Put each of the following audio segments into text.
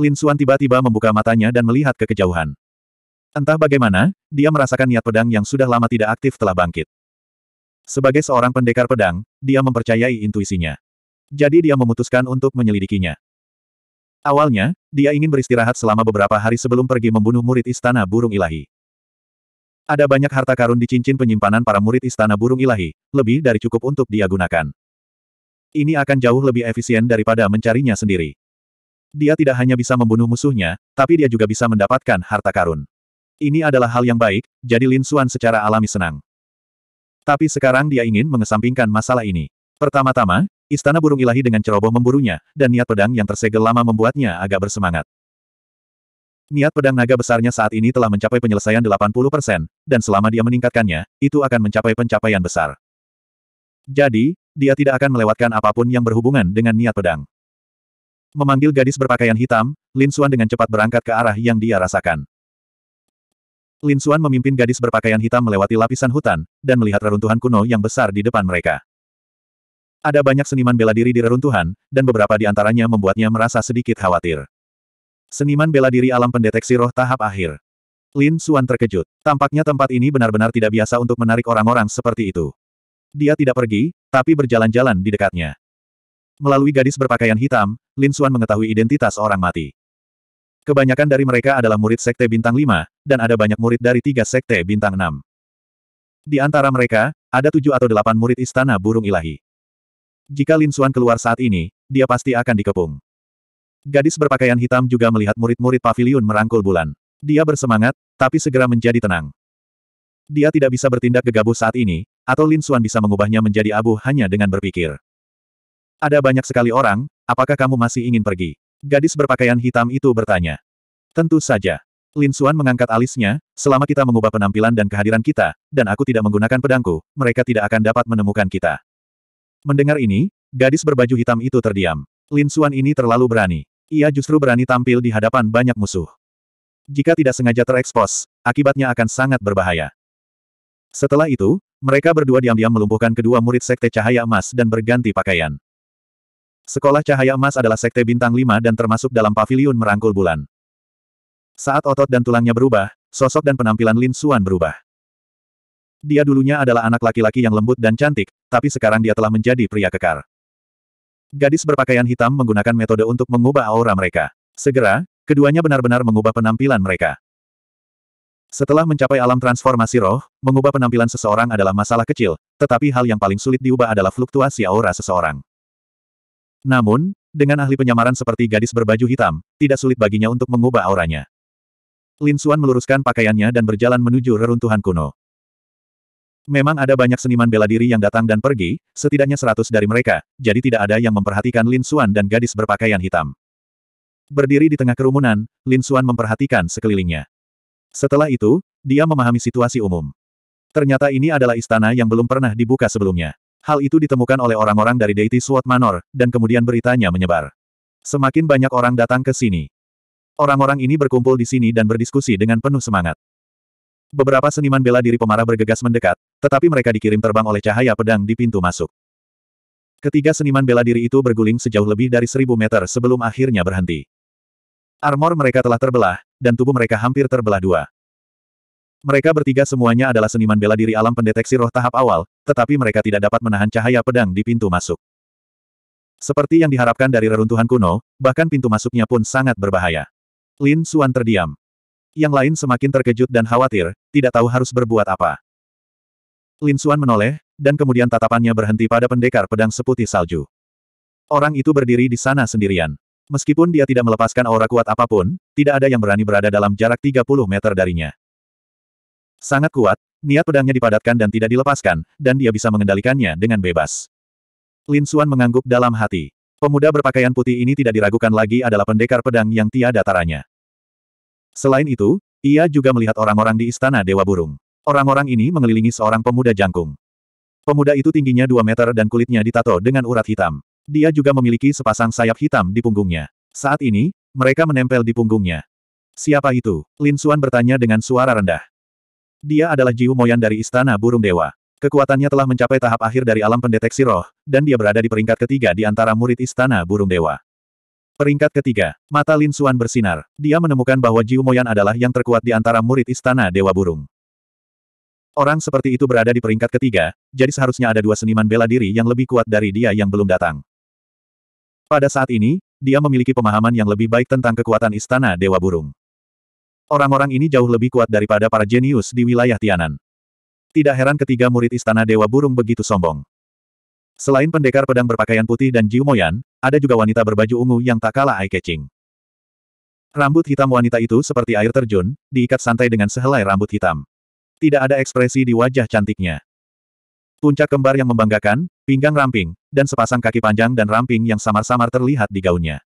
Lin Suan tiba-tiba membuka matanya dan melihat ke kejauhan. Entah bagaimana, dia merasakan niat pedang yang sudah lama tidak aktif telah bangkit. Sebagai seorang pendekar pedang, dia mempercayai intuisinya. Jadi dia memutuskan untuk menyelidikinya. Awalnya, dia ingin beristirahat selama beberapa hari sebelum pergi membunuh murid Istana Burung Ilahi. Ada banyak harta karun di cincin penyimpanan para murid Istana Burung Ilahi, lebih dari cukup untuk dia gunakan. Ini akan jauh lebih efisien daripada mencarinya sendiri. Dia tidak hanya bisa membunuh musuhnya, tapi dia juga bisa mendapatkan harta karun. Ini adalah hal yang baik, jadi Lin Xuan secara alami senang. Tapi sekarang dia ingin mengesampingkan masalah ini. Pertama-tama, istana burung ilahi dengan ceroboh memburunya, dan niat pedang yang tersegel lama membuatnya agak bersemangat. Niat pedang naga besarnya saat ini telah mencapai penyelesaian 80%, dan selama dia meningkatkannya, itu akan mencapai pencapaian besar. Jadi, dia tidak akan melewatkan apapun yang berhubungan dengan niat pedang. Memanggil gadis berpakaian hitam, Lin Xuan dengan cepat berangkat ke arah yang dia rasakan. Lin Xuan memimpin gadis berpakaian hitam melewati lapisan hutan, dan melihat reruntuhan kuno yang besar di depan mereka. Ada banyak seniman bela diri di reruntuhan, dan beberapa di antaranya membuatnya merasa sedikit khawatir. Seniman bela diri alam pendeteksi roh tahap akhir. Lin Xuan terkejut. Tampaknya tempat ini benar-benar tidak biasa untuk menarik orang-orang seperti itu. Dia tidak pergi, tapi berjalan-jalan di dekatnya. Melalui gadis berpakaian hitam, Lin Xuan mengetahui identitas orang mati. Kebanyakan dari mereka adalah murid Sekte Bintang 5, dan ada banyak murid dari tiga Sekte Bintang 6. Di antara mereka, ada tujuh atau delapan murid Istana Burung Ilahi. Jika Lin Xuan keluar saat ini, dia pasti akan dikepung. Gadis berpakaian hitam juga melihat murid-murid pavilion merangkul bulan. Dia bersemangat, tapi segera menjadi tenang. Dia tidak bisa bertindak gegabah saat ini, atau Lin Xuan bisa mengubahnya menjadi abu hanya dengan berpikir. Ada banyak sekali orang, apakah kamu masih ingin pergi? Gadis berpakaian hitam itu bertanya. Tentu saja. Lin Xuan mengangkat alisnya, selama kita mengubah penampilan dan kehadiran kita, dan aku tidak menggunakan pedangku, mereka tidak akan dapat menemukan kita. Mendengar ini, gadis berbaju hitam itu terdiam. Lin Xuan ini terlalu berani. Ia justru berani tampil di hadapan banyak musuh. Jika tidak sengaja terekspos, akibatnya akan sangat berbahaya. Setelah itu, mereka berdua diam-diam melumpuhkan kedua murid Sekte Cahaya Emas dan berganti pakaian. Sekolah Cahaya Emas adalah sekte bintang Lima dan termasuk dalam pavilion merangkul bulan. Saat otot dan tulangnya berubah, sosok dan penampilan Lin Suan berubah. Dia dulunya adalah anak laki-laki yang lembut dan cantik, tapi sekarang dia telah menjadi pria kekar. Gadis berpakaian hitam menggunakan metode untuk mengubah aura mereka. Segera, keduanya benar-benar mengubah penampilan mereka. Setelah mencapai alam transformasi roh, mengubah penampilan seseorang adalah masalah kecil, tetapi hal yang paling sulit diubah adalah fluktuasi aura seseorang. Namun, dengan ahli penyamaran seperti gadis berbaju hitam, tidak sulit baginya untuk mengubah auranya. Lin Xuan meluruskan pakaiannya dan berjalan menuju reruntuhan kuno. Memang ada banyak seniman bela diri yang datang dan pergi, setidaknya seratus dari mereka, jadi tidak ada yang memperhatikan Lin Xuan dan gadis berpakaian hitam. Berdiri di tengah kerumunan, Lin Xuan memperhatikan sekelilingnya. Setelah itu, dia memahami situasi umum. Ternyata ini adalah istana yang belum pernah dibuka sebelumnya. Hal itu ditemukan oleh orang-orang dari Deity Sword Manor, dan kemudian beritanya menyebar. Semakin banyak orang datang ke sini. Orang-orang ini berkumpul di sini dan berdiskusi dengan penuh semangat. Beberapa seniman bela diri pemarah bergegas mendekat, tetapi mereka dikirim terbang oleh cahaya pedang di pintu masuk. Ketiga seniman bela diri itu berguling sejauh lebih dari seribu meter sebelum akhirnya berhenti. Armor mereka telah terbelah, dan tubuh mereka hampir terbelah dua. Mereka bertiga semuanya adalah seniman bela diri alam pendeteksi roh tahap awal, tetapi mereka tidak dapat menahan cahaya pedang di pintu masuk. Seperti yang diharapkan dari reruntuhan kuno, bahkan pintu masuknya pun sangat berbahaya. Lin Suan terdiam. Yang lain semakin terkejut dan khawatir, tidak tahu harus berbuat apa. Lin Suan menoleh, dan kemudian tatapannya berhenti pada pendekar pedang seputih salju. Orang itu berdiri di sana sendirian. Meskipun dia tidak melepaskan aura kuat apapun, tidak ada yang berani berada dalam jarak 30 meter darinya. Sangat kuat, niat pedangnya dipadatkan dan tidak dilepaskan, dan dia bisa mengendalikannya dengan bebas. Lin Xuan mengangguk dalam hati. Pemuda berpakaian putih ini tidak diragukan lagi adalah pendekar pedang yang tiada taranya. Selain itu, ia juga melihat orang-orang di istana Dewa Burung. Orang-orang ini mengelilingi seorang pemuda jangkung. Pemuda itu tingginya 2 meter dan kulitnya ditato dengan urat hitam. Dia juga memiliki sepasang sayap hitam di punggungnya. Saat ini, mereka menempel di punggungnya. Siapa itu? Lin Xuan bertanya dengan suara rendah. Dia adalah Jiu Moyan dari Istana Burung Dewa. Kekuatannya telah mencapai tahap akhir dari alam pendeteksi roh, dan dia berada di peringkat ketiga di antara murid Istana Burung Dewa. Peringkat ketiga, mata Lin Suan bersinar. Dia menemukan bahwa Jiu Moyan adalah yang terkuat di antara murid Istana Dewa Burung. Orang seperti itu berada di peringkat ketiga, jadi seharusnya ada dua seniman bela diri yang lebih kuat dari dia yang belum datang. Pada saat ini, dia memiliki pemahaman yang lebih baik tentang kekuatan Istana Dewa Burung. Orang-orang ini jauh lebih kuat daripada para jenius di wilayah Tianan. Tidak heran ketiga murid istana Dewa Burung begitu sombong. Selain pendekar pedang berpakaian putih dan Jiu Moyan, ada juga wanita berbaju ungu yang tak kalah eye-catching. Rambut hitam wanita itu seperti air terjun, diikat santai dengan sehelai rambut hitam. Tidak ada ekspresi di wajah cantiknya. Puncak kembar yang membanggakan, pinggang ramping, dan sepasang kaki panjang dan ramping yang samar-samar terlihat di gaunnya.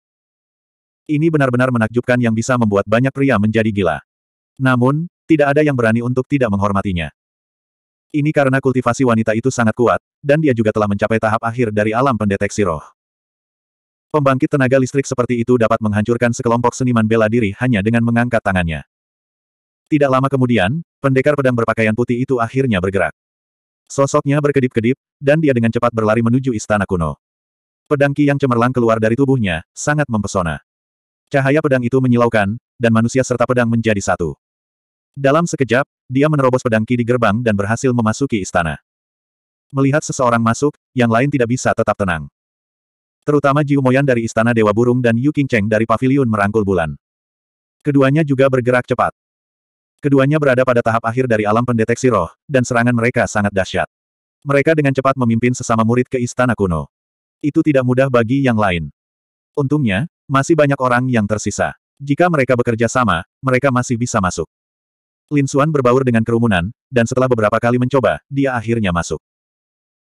Ini benar-benar menakjubkan yang bisa membuat banyak pria menjadi gila. Namun, tidak ada yang berani untuk tidak menghormatinya. Ini karena kultivasi wanita itu sangat kuat, dan dia juga telah mencapai tahap akhir dari alam pendeteksi roh. Pembangkit tenaga listrik seperti itu dapat menghancurkan sekelompok seniman bela diri hanya dengan mengangkat tangannya. Tidak lama kemudian, pendekar pedang berpakaian putih itu akhirnya bergerak. Sosoknya berkedip-kedip, dan dia dengan cepat berlari menuju istana kuno. Pedangki yang cemerlang keluar dari tubuhnya, sangat mempesona. Cahaya pedang itu menyilaukan, dan manusia serta pedang menjadi satu. Dalam sekejap, dia menerobos pedang Ki di gerbang dan berhasil memasuki istana. Melihat seseorang masuk, yang lain tidak bisa tetap tenang. Terutama Jiu Moyan dari Istana Dewa Burung dan Yu Qingcheng dari Paviliun Merangkul Bulan. Keduanya juga bergerak cepat. Keduanya berada pada tahap akhir dari alam pendeteksi roh, dan serangan mereka sangat dahsyat. Mereka dengan cepat memimpin sesama murid ke istana kuno. Itu tidak mudah bagi yang lain. Untungnya, masih banyak orang yang tersisa. Jika mereka bekerja sama, mereka masih bisa masuk. Lin Xuan berbaur dengan kerumunan, dan setelah beberapa kali mencoba, dia akhirnya masuk.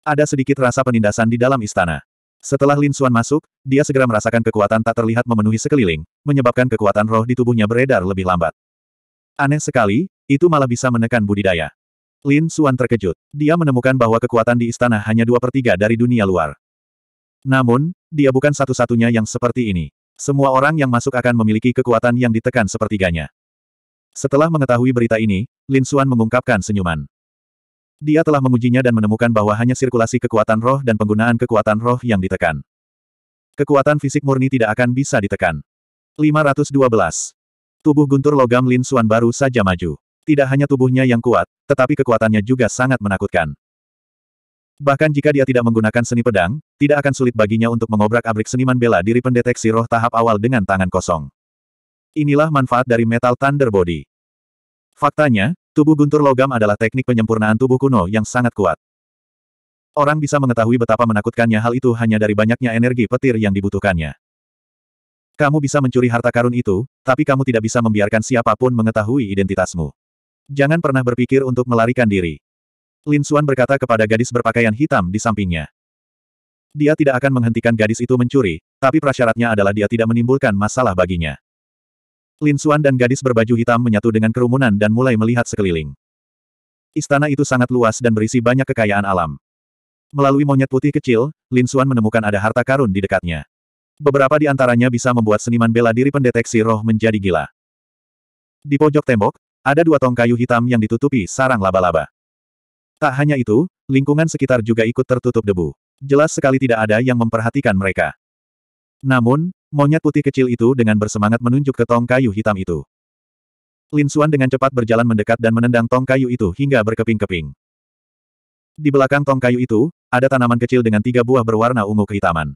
Ada sedikit rasa penindasan di dalam istana. Setelah Lin Xuan masuk, dia segera merasakan kekuatan tak terlihat memenuhi sekeliling, menyebabkan kekuatan roh di tubuhnya beredar lebih lambat. Aneh sekali, itu malah bisa menekan budidaya. Lin Xuan terkejut. Dia menemukan bahwa kekuatan di istana hanya dua per tiga dari dunia luar. Namun, dia bukan satu-satunya yang seperti ini. Semua orang yang masuk akan memiliki kekuatan yang ditekan sepertiganya. Setelah mengetahui berita ini, Lin Xuan mengungkapkan senyuman. Dia telah mengujinya dan menemukan bahwa hanya sirkulasi kekuatan roh dan penggunaan kekuatan roh yang ditekan. Kekuatan fisik murni tidak akan bisa ditekan. 512. Tubuh guntur logam Lin Xuan baru saja maju. Tidak hanya tubuhnya yang kuat, tetapi kekuatannya juga sangat menakutkan. Bahkan jika dia tidak menggunakan seni pedang, tidak akan sulit baginya untuk mengobrak-abrik seniman bela diri pendeteksi roh tahap awal dengan tangan kosong. Inilah manfaat dari Metal Thunder Body. Faktanya, tubuh Guntur Logam adalah teknik penyempurnaan tubuh kuno yang sangat kuat. Orang bisa mengetahui betapa menakutkannya hal itu hanya dari banyaknya energi petir yang dibutuhkannya. Kamu bisa mencuri harta karun itu, tapi kamu tidak bisa membiarkan siapapun mengetahui identitasmu. Jangan pernah berpikir untuk melarikan diri. Lin Suan berkata kepada gadis berpakaian hitam di sampingnya. Dia tidak akan menghentikan gadis itu mencuri, tapi prasyaratnya adalah dia tidak menimbulkan masalah baginya. Lin Suan dan gadis berbaju hitam menyatu dengan kerumunan dan mulai melihat sekeliling. Istana itu sangat luas dan berisi banyak kekayaan alam. Melalui monyet putih kecil, Lin Suan menemukan ada harta karun di dekatnya. Beberapa di antaranya bisa membuat seniman bela diri pendeteksi roh menjadi gila. Di pojok tembok, ada dua tong kayu hitam yang ditutupi sarang laba-laba. Tak hanya itu, lingkungan sekitar juga ikut tertutup debu. Jelas sekali tidak ada yang memperhatikan mereka. Namun, monyet putih kecil itu dengan bersemangat menunjuk ke tong kayu hitam itu. Lin Xuan dengan cepat berjalan mendekat dan menendang tong kayu itu hingga berkeping-keping. Di belakang tong kayu itu, ada tanaman kecil dengan tiga buah berwarna ungu kehitaman.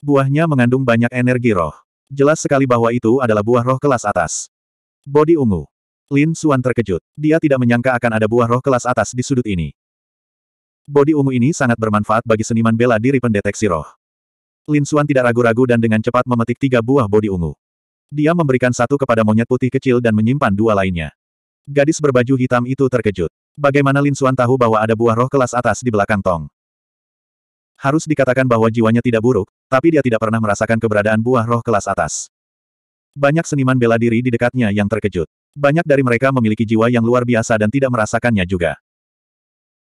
Buahnya mengandung banyak energi roh. Jelas sekali bahwa itu adalah buah roh kelas atas. Bodi ungu. Lin Suan terkejut. Dia tidak menyangka akan ada buah roh kelas atas di sudut ini. Bodi ungu ini sangat bermanfaat bagi seniman bela diri pendeteksi roh. Lin Suan tidak ragu-ragu dan dengan cepat memetik tiga buah bodi ungu. Dia memberikan satu kepada monyet putih kecil dan menyimpan dua lainnya. Gadis berbaju hitam itu terkejut. Bagaimana Lin Suan tahu bahwa ada buah roh kelas atas di belakang tong? Harus dikatakan bahwa jiwanya tidak buruk, tapi dia tidak pernah merasakan keberadaan buah roh kelas atas. Banyak seniman bela diri di dekatnya yang terkejut. Banyak dari mereka memiliki jiwa yang luar biasa dan tidak merasakannya juga.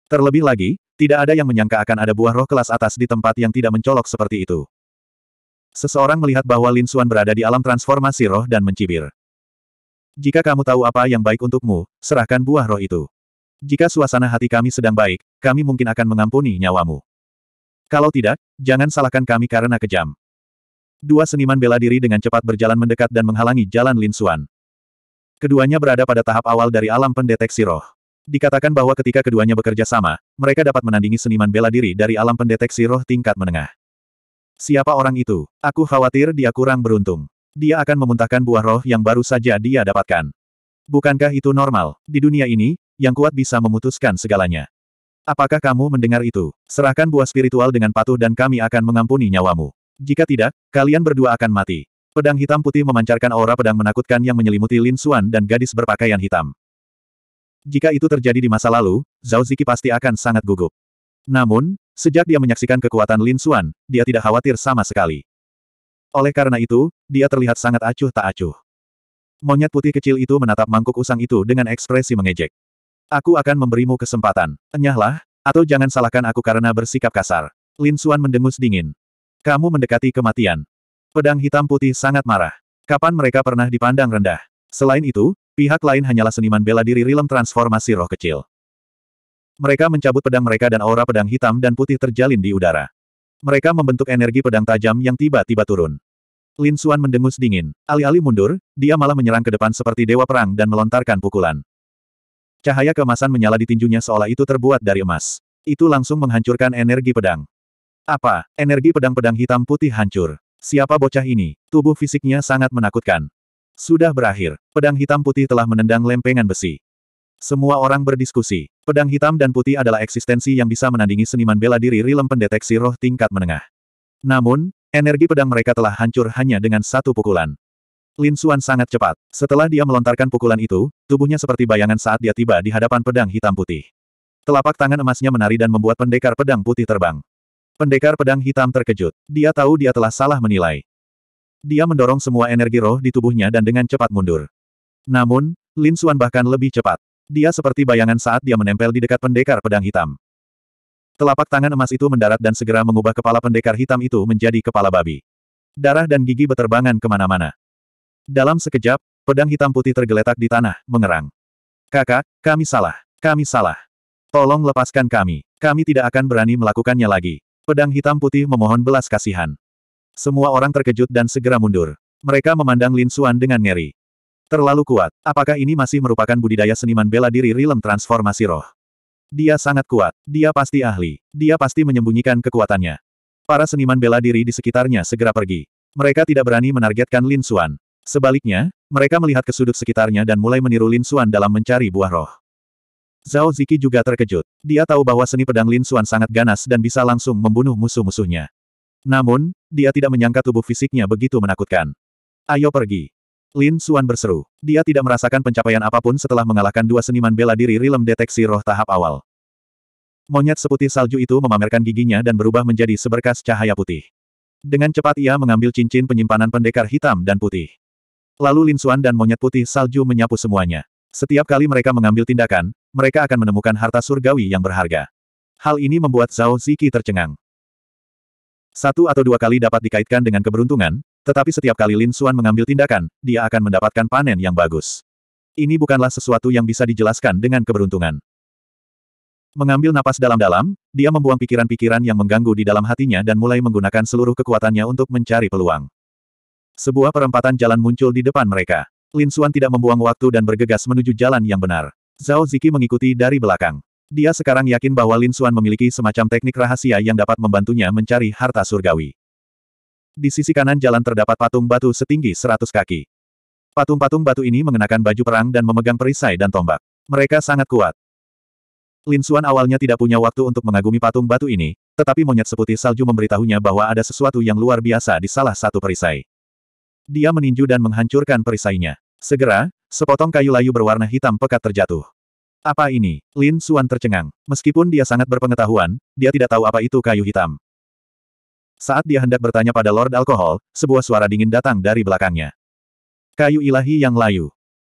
Terlebih lagi, tidak ada yang menyangka akan ada buah roh kelas atas di tempat yang tidak mencolok seperti itu. Seseorang melihat bahwa Lin Xuan berada di alam transformasi roh dan mencibir. Jika kamu tahu apa yang baik untukmu, serahkan buah roh itu. Jika suasana hati kami sedang baik, kami mungkin akan mengampuni nyawamu. Kalau tidak, jangan salahkan kami karena kejam. Dua seniman bela diri dengan cepat berjalan mendekat dan menghalangi jalan Lin Xuan. Keduanya berada pada tahap awal dari alam pendeteksi roh. Dikatakan bahwa ketika keduanya bekerja sama, mereka dapat menandingi seniman bela diri dari alam pendeteksi roh tingkat menengah. Siapa orang itu? Aku khawatir dia kurang beruntung. Dia akan memuntahkan buah roh yang baru saja dia dapatkan. Bukankah itu normal? Di dunia ini, yang kuat bisa memutuskan segalanya. Apakah kamu mendengar itu? Serahkan buah spiritual dengan patuh dan kami akan mengampuni nyawamu. Jika tidak, kalian berdua akan mati. Pedang hitam putih memancarkan aura pedang menakutkan yang menyelimuti Lin Xuan dan gadis berpakaian hitam. Jika itu terjadi di masa lalu, Zhao Ziki pasti akan sangat gugup. Namun, sejak dia menyaksikan kekuatan Lin Xuan, dia tidak khawatir sama sekali. Oleh karena itu, dia terlihat sangat acuh tak acuh. Monyet putih kecil itu menatap mangkuk usang itu dengan ekspresi mengejek. Aku akan memberimu kesempatan. Enyahlah, atau jangan salahkan aku karena bersikap kasar. Lin Xuan mendengus dingin. Kamu mendekati kematian. Pedang hitam putih sangat marah. Kapan mereka pernah dipandang rendah? Selain itu, pihak lain hanyalah seniman bela diri rilem transformasi roh kecil. Mereka mencabut pedang mereka dan aura pedang hitam dan putih terjalin di udara. Mereka membentuk energi pedang tajam yang tiba-tiba turun. Lin Suan mendengus dingin. Alih-alih mundur, dia malah menyerang ke depan seperti dewa perang dan melontarkan pukulan. Cahaya kemasan menyala di tinjunya seolah itu terbuat dari emas. Itu langsung menghancurkan energi pedang. Apa? Energi pedang-pedang hitam putih hancur. Siapa bocah ini? Tubuh fisiknya sangat menakutkan. Sudah berakhir. Pedang hitam putih telah menendang lempengan besi. Semua orang berdiskusi. Pedang hitam dan putih adalah eksistensi yang bisa menandingi seniman bela diri Rilem pendeteksi roh tingkat menengah. Namun, energi pedang mereka telah hancur hanya dengan satu pukulan. Lin Xuan sangat cepat. Setelah dia melontarkan pukulan itu, tubuhnya seperti bayangan saat dia tiba di hadapan pedang hitam putih. Telapak tangan emasnya menari dan membuat pendekar pedang putih terbang. Pendekar pedang hitam terkejut. Dia tahu dia telah salah menilai. Dia mendorong semua energi roh di tubuhnya dan dengan cepat mundur. Namun, Lin Suan bahkan lebih cepat. Dia seperti bayangan saat dia menempel di dekat pendekar pedang hitam. Telapak tangan emas itu mendarat dan segera mengubah kepala pendekar hitam itu menjadi kepala babi. Darah dan gigi beterbangan kemana-mana. Dalam sekejap, pedang hitam putih tergeletak di tanah, mengerang. Kakak, kami salah. Kami salah. Tolong lepaskan kami. Kami tidak akan berani melakukannya lagi. Pedang hitam putih memohon belas kasihan. Semua orang terkejut dan segera mundur. Mereka memandang Lin Xuan dengan ngeri. Terlalu kuat. Apakah ini masih merupakan budidaya seniman bela diri Rilem transformasi roh? Dia sangat kuat. Dia pasti ahli. Dia pasti menyembunyikan kekuatannya. Para seniman bela diri di sekitarnya segera pergi. Mereka tidak berani menargetkan Lin Xuan. Sebaliknya, mereka melihat ke sudut sekitarnya dan mulai meniru Lin Xuan dalam mencari buah roh. Zhao Ziki juga terkejut. Dia tahu bahwa seni pedang Lin Xuan sangat ganas dan bisa langsung membunuh musuh-musuhnya. Namun, dia tidak menyangka tubuh fisiknya begitu menakutkan. Ayo pergi. Lin Xuan berseru. Dia tidak merasakan pencapaian apapun setelah mengalahkan dua seniman bela diri Rilem deteksi roh tahap awal. Monyet seputih salju itu memamerkan giginya dan berubah menjadi seberkas cahaya putih. Dengan cepat ia mengambil cincin penyimpanan pendekar hitam dan putih. Lalu Lin Xuan dan monyet putih salju menyapu semuanya. Setiap kali mereka mengambil tindakan, mereka akan menemukan harta surgawi yang berharga. Hal ini membuat Zhao Ziki tercengang. Satu atau dua kali dapat dikaitkan dengan keberuntungan, tetapi setiap kali Lin Xuan mengambil tindakan, dia akan mendapatkan panen yang bagus. Ini bukanlah sesuatu yang bisa dijelaskan dengan keberuntungan. Mengambil napas dalam-dalam, dia membuang pikiran-pikiran yang mengganggu di dalam hatinya dan mulai menggunakan seluruh kekuatannya untuk mencari peluang. Sebuah perempatan jalan muncul di depan mereka. Lin Xuan tidak membuang waktu dan bergegas menuju jalan yang benar. Zhao Ziki mengikuti dari belakang. Dia sekarang yakin bahwa Lin Xuan memiliki semacam teknik rahasia yang dapat membantunya mencari harta surgawi. Di sisi kanan jalan terdapat patung batu setinggi 100 kaki. Patung-patung batu ini mengenakan baju perang dan memegang perisai dan tombak. Mereka sangat kuat. Lin Xuan awalnya tidak punya waktu untuk mengagumi patung batu ini, tetapi monyet seputih salju memberitahunya bahwa ada sesuatu yang luar biasa di salah satu perisai. Dia meninju dan menghancurkan perisainya. Segera, sepotong kayu layu berwarna hitam pekat terjatuh. Apa ini? Lin Suan tercengang. Meskipun dia sangat berpengetahuan, dia tidak tahu apa itu kayu hitam. Saat dia hendak bertanya pada Lord Alkohol, sebuah suara dingin datang dari belakangnya. Kayu ilahi yang layu.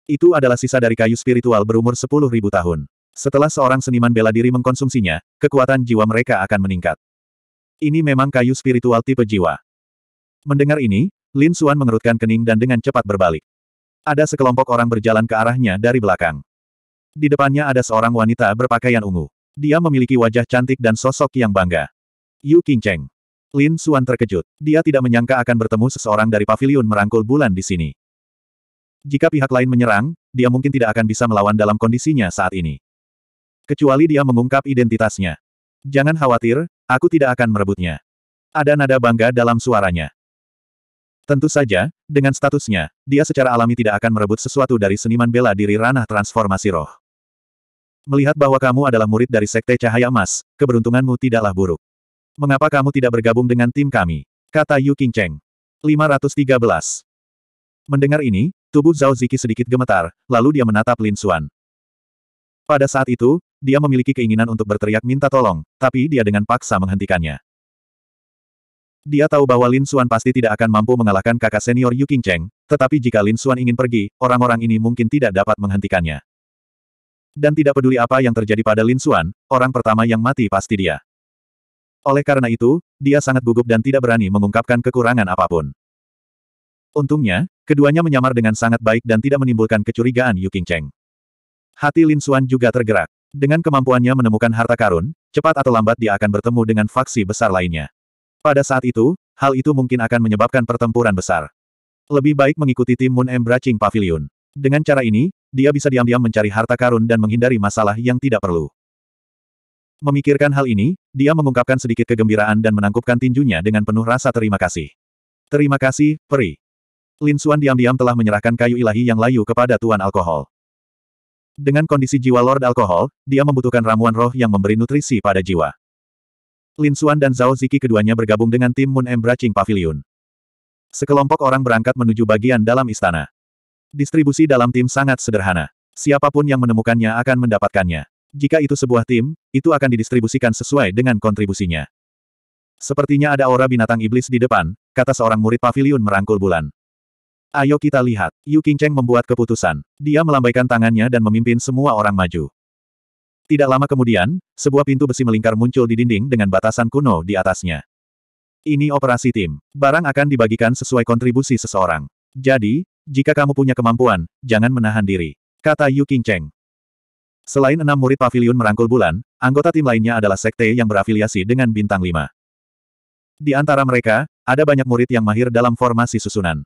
Itu adalah sisa dari kayu spiritual berumur 10.000 tahun. Setelah seorang seniman bela diri mengkonsumsinya, kekuatan jiwa mereka akan meningkat. Ini memang kayu spiritual tipe jiwa. Mendengar ini, Lin Suan mengerutkan kening dan dengan cepat berbalik. Ada sekelompok orang berjalan ke arahnya dari belakang. Di depannya ada seorang wanita berpakaian ungu. Dia memiliki wajah cantik dan sosok yang bangga. Yu Qingcheng. Lin Suan terkejut. Dia tidak menyangka akan bertemu seseorang dari pavilion merangkul bulan di sini. Jika pihak lain menyerang, dia mungkin tidak akan bisa melawan dalam kondisinya saat ini. Kecuali dia mengungkap identitasnya. Jangan khawatir, aku tidak akan merebutnya. Ada nada bangga dalam suaranya. Tentu saja, dengan statusnya, dia secara alami tidak akan merebut sesuatu dari seniman bela diri ranah transformasi roh. Melihat bahwa kamu adalah murid dari Sekte Cahaya Emas, keberuntunganmu tidaklah buruk. Mengapa kamu tidak bergabung dengan tim kami? Kata Yu Qingcheng. 513. Mendengar ini, tubuh Zhao Ziki sedikit gemetar, lalu dia menatap Lin Xuan. Pada saat itu, dia memiliki keinginan untuk berteriak minta tolong, tapi dia dengan paksa menghentikannya. Dia tahu bahwa Lin Xuan pasti tidak akan mampu mengalahkan kakak senior Yu King Cheng, tetapi jika Lin Xuan ingin pergi, orang-orang ini mungkin tidak dapat menghentikannya. Dan tidak peduli apa yang terjadi pada Lin Xuan, orang pertama yang mati pasti dia. Oleh karena itu, dia sangat gugup dan tidak berani mengungkapkan kekurangan apapun. Untungnya, keduanya menyamar dengan sangat baik dan tidak menimbulkan kecurigaan Yu King Cheng. Hati Lin Xuan juga tergerak. Dengan kemampuannya menemukan harta karun, cepat atau lambat dia akan bertemu dengan faksi besar lainnya. Pada saat itu, hal itu mungkin akan menyebabkan pertempuran besar. Lebih baik mengikuti tim Moon Embracing Pavilion. Dengan cara ini, dia bisa diam-diam mencari harta karun dan menghindari masalah yang tidak perlu. Memikirkan hal ini, dia mengungkapkan sedikit kegembiraan dan menangkupkan tinjunya dengan penuh rasa terima kasih. Terima kasih, peri. Lin Xuan diam-diam telah menyerahkan kayu ilahi yang layu kepada Tuan Alkohol. Dengan kondisi jiwa Lord Alkohol, dia membutuhkan ramuan roh yang memberi nutrisi pada jiwa. Lin Xuan dan Zhao Ziki keduanya bergabung dengan tim Moon Embracing Pavilion. Sekelompok orang berangkat menuju bagian dalam istana. Distribusi dalam tim sangat sederhana. Siapapun yang menemukannya akan mendapatkannya. Jika itu sebuah tim, itu akan didistribusikan sesuai dengan kontribusinya. Sepertinya ada aura binatang iblis di depan, kata seorang murid pavilion merangkul bulan. Ayo kita lihat. Yu Qingcheng membuat keputusan. Dia melambaikan tangannya dan memimpin semua orang maju. Tidak lama kemudian, sebuah pintu besi melingkar muncul di dinding dengan batasan kuno di atasnya. Ini operasi tim. Barang akan dibagikan sesuai kontribusi seseorang. Jadi, jika kamu punya kemampuan, jangan menahan diri. Kata Yu Qingcheng. Selain enam murid pavilion merangkul bulan, anggota tim lainnya adalah sekte yang berafiliasi dengan bintang lima. Di antara mereka, ada banyak murid yang mahir dalam formasi susunan.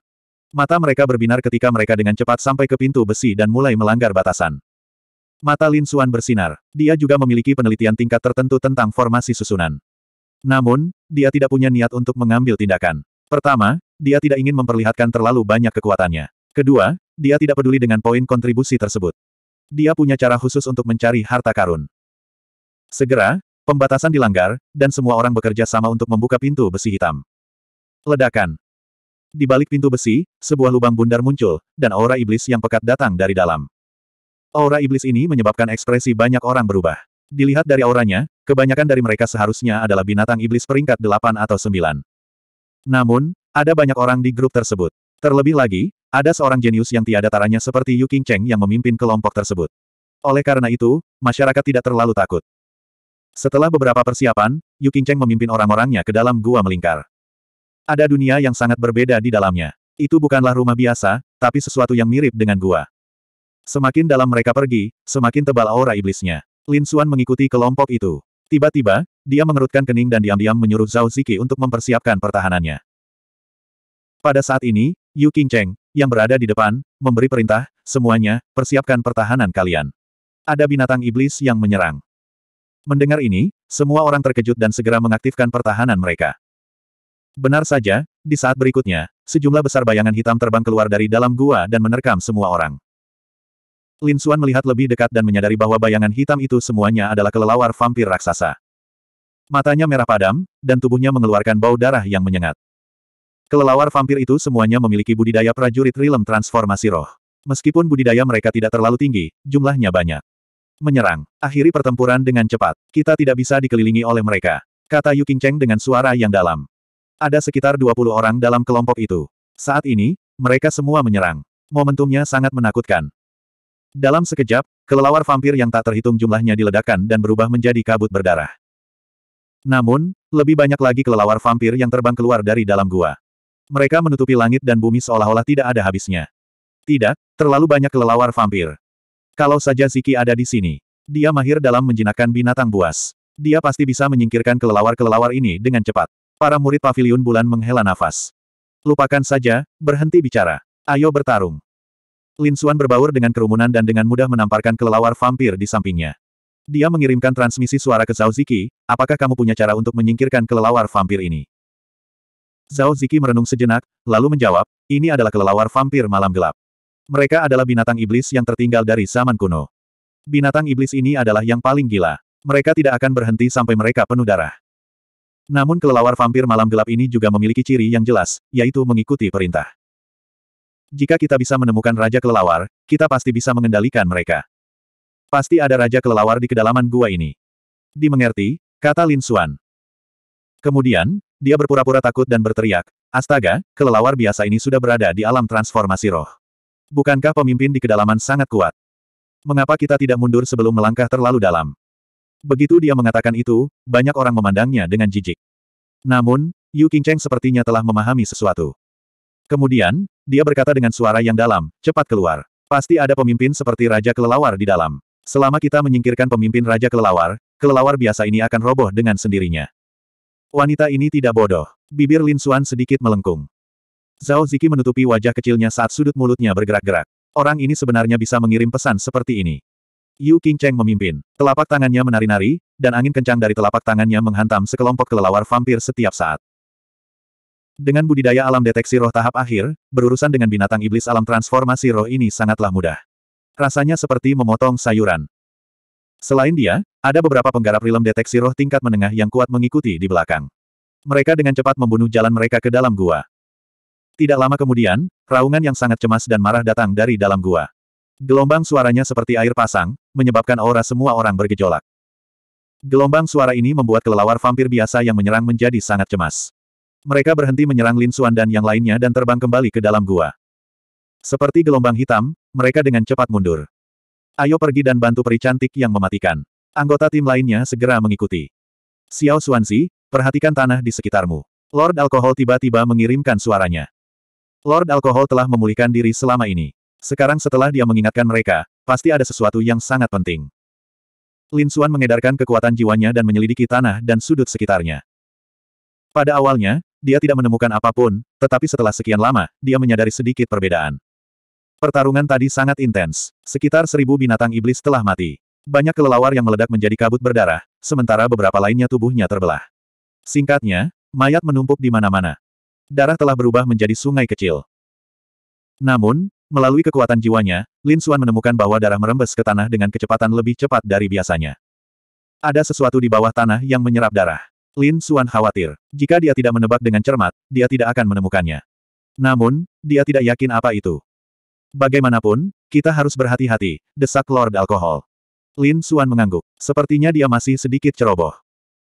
Mata mereka berbinar ketika mereka dengan cepat sampai ke pintu besi dan mulai melanggar batasan. Mata Lin Suan bersinar. Dia juga memiliki penelitian tingkat tertentu tentang formasi susunan. Namun, dia tidak punya niat untuk mengambil tindakan. Pertama, dia tidak ingin memperlihatkan terlalu banyak kekuatannya. Kedua, dia tidak peduli dengan poin kontribusi tersebut. Dia punya cara khusus untuk mencari harta karun. Segera, pembatasan dilanggar, dan semua orang bekerja sama untuk membuka pintu besi hitam. Ledakan. Di balik pintu besi, sebuah lubang bundar muncul, dan aura iblis yang pekat datang dari dalam. Aura iblis ini menyebabkan ekspresi banyak orang berubah. Dilihat dari auranya, kebanyakan dari mereka seharusnya adalah binatang iblis peringkat 8 atau 9. Namun, ada banyak orang di grup tersebut. Terlebih lagi, ada seorang jenius yang tiada taranya seperti Yu King Cheng yang memimpin kelompok tersebut. Oleh karena itu, masyarakat tidak terlalu takut. Setelah beberapa persiapan, Yu King Cheng memimpin orang-orangnya ke dalam gua melingkar. Ada dunia yang sangat berbeda di dalamnya. Itu bukanlah rumah biasa, tapi sesuatu yang mirip dengan gua. Semakin dalam mereka pergi, semakin tebal aura iblisnya. Lin Xuan mengikuti kelompok itu. Tiba-tiba, dia mengerutkan kening dan diam-diam menyuruh Zhao Ziki untuk mempersiapkan pertahanannya. Pada saat ini, Yu Qingcheng, yang berada di depan, memberi perintah, semuanya, persiapkan pertahanan kalian. Ada binatang iblis yang menyerang. Mendengar ini, semua orang terkejut dan segera mengaktifkan pertahanan mereka. Benar saja, di saat berikutnya, sejumlah besar bayangan hitam terbang keluar dari dalam gua dan menerkam semua orang. Lin Suan melihat lebih dekat dan menyadari bahwa bayangan hitam itu semuanya adalah kelelawar vampir raksasa. Matanya merah padam, dan tubuhnya mengeluarkan bau darah yang menyengat. Kelelawar vampir itu semuanya memiliki budidaya prajurit rilem transformasi roh. Meskipun budidaya mereka tidak terlalu tinggi, jumlahnya banyak. Menyerang. Akhiri pertempuran dengan cepat. Kita tidak bisa dikelilingi oleh mereka. Kata Yu King Cheng dengan suara yang dalam. Ada sekitar 20 orang dalam kelompok itu. Saat ini, mereka semua menyerang. Momentumnya sangat menakutkan. Dalam sekejap, kelelawar vampir yang tak terhitung jumlahnya diledakkan dan berubah menjadi kabut berdarah. Namun, lebih banyak lagi kelelawar vampir yang terbang keluar dari dalam gua. Mereka menutupi langit dan bumi seolah-olah tidak ada habisnya. Tidak, terlalu banyak kelelawar vampir. Kalau saja Ziki ada di sini. Dia mahir dalam menjinakkan binatang buas. Dia pasti bisa menyingkirkan kelelawar-kelelawar ini dengan cepat. Para murid pavilion bulan menghela nafas. Lupakan saja, berhenti bicara. Ayo bertarung. Lin Xuan berbaur dengan kerumunan dan dengan mudah menamparkan kelelawar vampir di sampingnya. Dia mengirimkan transmisi suara ke Zhao Ziki, apakah kamu punya cara untuk menyingkirkan kelelawar vampir ini? Zhao Ziki merenung sejenak, lalu menjawab, ini adalah kelelawar vampir malam gelap. Mereka adalah binatang iblis yang tertinggal dari zaman kuno. Binatang iblis ini adalah yang paling gila. Mereka tidak akan berhenti sampai mereka penuh darah. Namun kelelawar vampir malam gelap ini juga memiliki ciri yang jelas, yaitu mengikuti perintah jika kita bisa menemukan Raja Kelelawar, kita pasti bisa mengendalikan mereka. Pasti ada Raja Kelelawar di kedalaman gua ini. Dimengerti, kata Lin Xuan. Kemudian, dia berpura-pura takut dan berteriak, Astaga, kelelawar biasa ini sudah berada di alam transformasi roh. Bukankah pemimpin di kedalaman sangat kuat? Mengapa kita tidak mundur sebelum melangkah terlalu dalam? Begitu dia mengatakan itu, banyak orang memandangnya dengan jijik. Namun, Yu Qingcheng sepertinya telah memahami sesuatu. Kemudian, dia berkata dengan suara yang dalam, cepat keluar. Pasti ada pemimpin seperti Raja Kelelawar di dalam. Selama kita menyingkirkan pemimpin Raja Kelelawar, kelelawar biasa ini akan roboh dengan sendirinya. Wanita ini tidak bodoh. Bibir Lin Xuan sedikit melengkung. Zhao Ziki menutupi wajah kecilnya saat sudut mulutnya bergerak-gerak. Orang ini sebenarnya bisa mengirim pesan seperti ini. Yu Qingcheng memimpin. Telapak tangannya menari-nari, dan angin kencang dari telapak tangannya menghantam sekelompok kelelawar vampir setiap saat. Dengan budidaya alam deteksi roh tahap akhir, berurusan dengan binatang iblis alam transformasi roh ini sangatlah mudah. Rasanya seperti memotong sayuran. Selain dia, ada beberapa penggarap rilem deteksi roh tingkat menengah yang kuat mengikuti di belakang. Mereka dengan cepat membunuh jalan mereka ke dalam gua. Tidak lama kemudian, raungan yang sangat cemas dan marah datang dari dalam gua. Gelombang suaranya seperti air pasang, menyebabkan aura semua orang bergejolak. Gelombang suara ini membuat kelelawar vampir biasa yang menyerang menjadi sangat cemas. Mereka berhenti menyerang Lin Xuan dan yang lainnya dan terbang kembali ke dalam gua. Seperti gelombang hitam, mereka dengan cepat mundur. Ayo pergi dan bantu peri cantik yang mematikan. Anggota tim lainnya segera mengikuti. Xiao Xuanzi, perhatikan tanah di sekitarmu. Lord Alkohol tiba-tiba mengirimkan suaranya. Lord Alkohol telah memulihkan diri selama ini. Sekarang setelah dia mengingatkan mereka, pasti ada sesuatu yang sangat penting. Lin Xuan mengedarkan kekuatan jiwanya dan menyelidiki tanah dan sudut sekitarnya. Pada awalnya, dia tidak menemukan apapun, tetapi setelah sekian lama, dia menyadari sedikit perbedaan. Pertarungan tadi sangat intens. Sekitar seribu binatang iblis telah mati. Banyak kelelawar yang meledak menjadi kabut berdarah, sementara beberapa lainnya tubuhnya terbelah. Singkatnya, mayat menumpuk di mana-mana. Darah telah berubah menjadi sungai kecil. Namun, melalui kekuatan jiwanya, Lin Xuan menemukan bahwa darah merembes ke tanah dengan kecepatan lebih cepat dari biasanya. Ada sesuatu di bawah tanah yang menyerap darah. Lin Suan khawatir, jika dia tidak menebak dengan cermat, dia tidak akan menemukannya. Namun, dia tidak yakin apa itu. Bagaimanapun, kita harus berhati-hati, desak Lord Alkohol. Lin Suan mengangguk. Sepertinya dia masih sedikit ceroboh.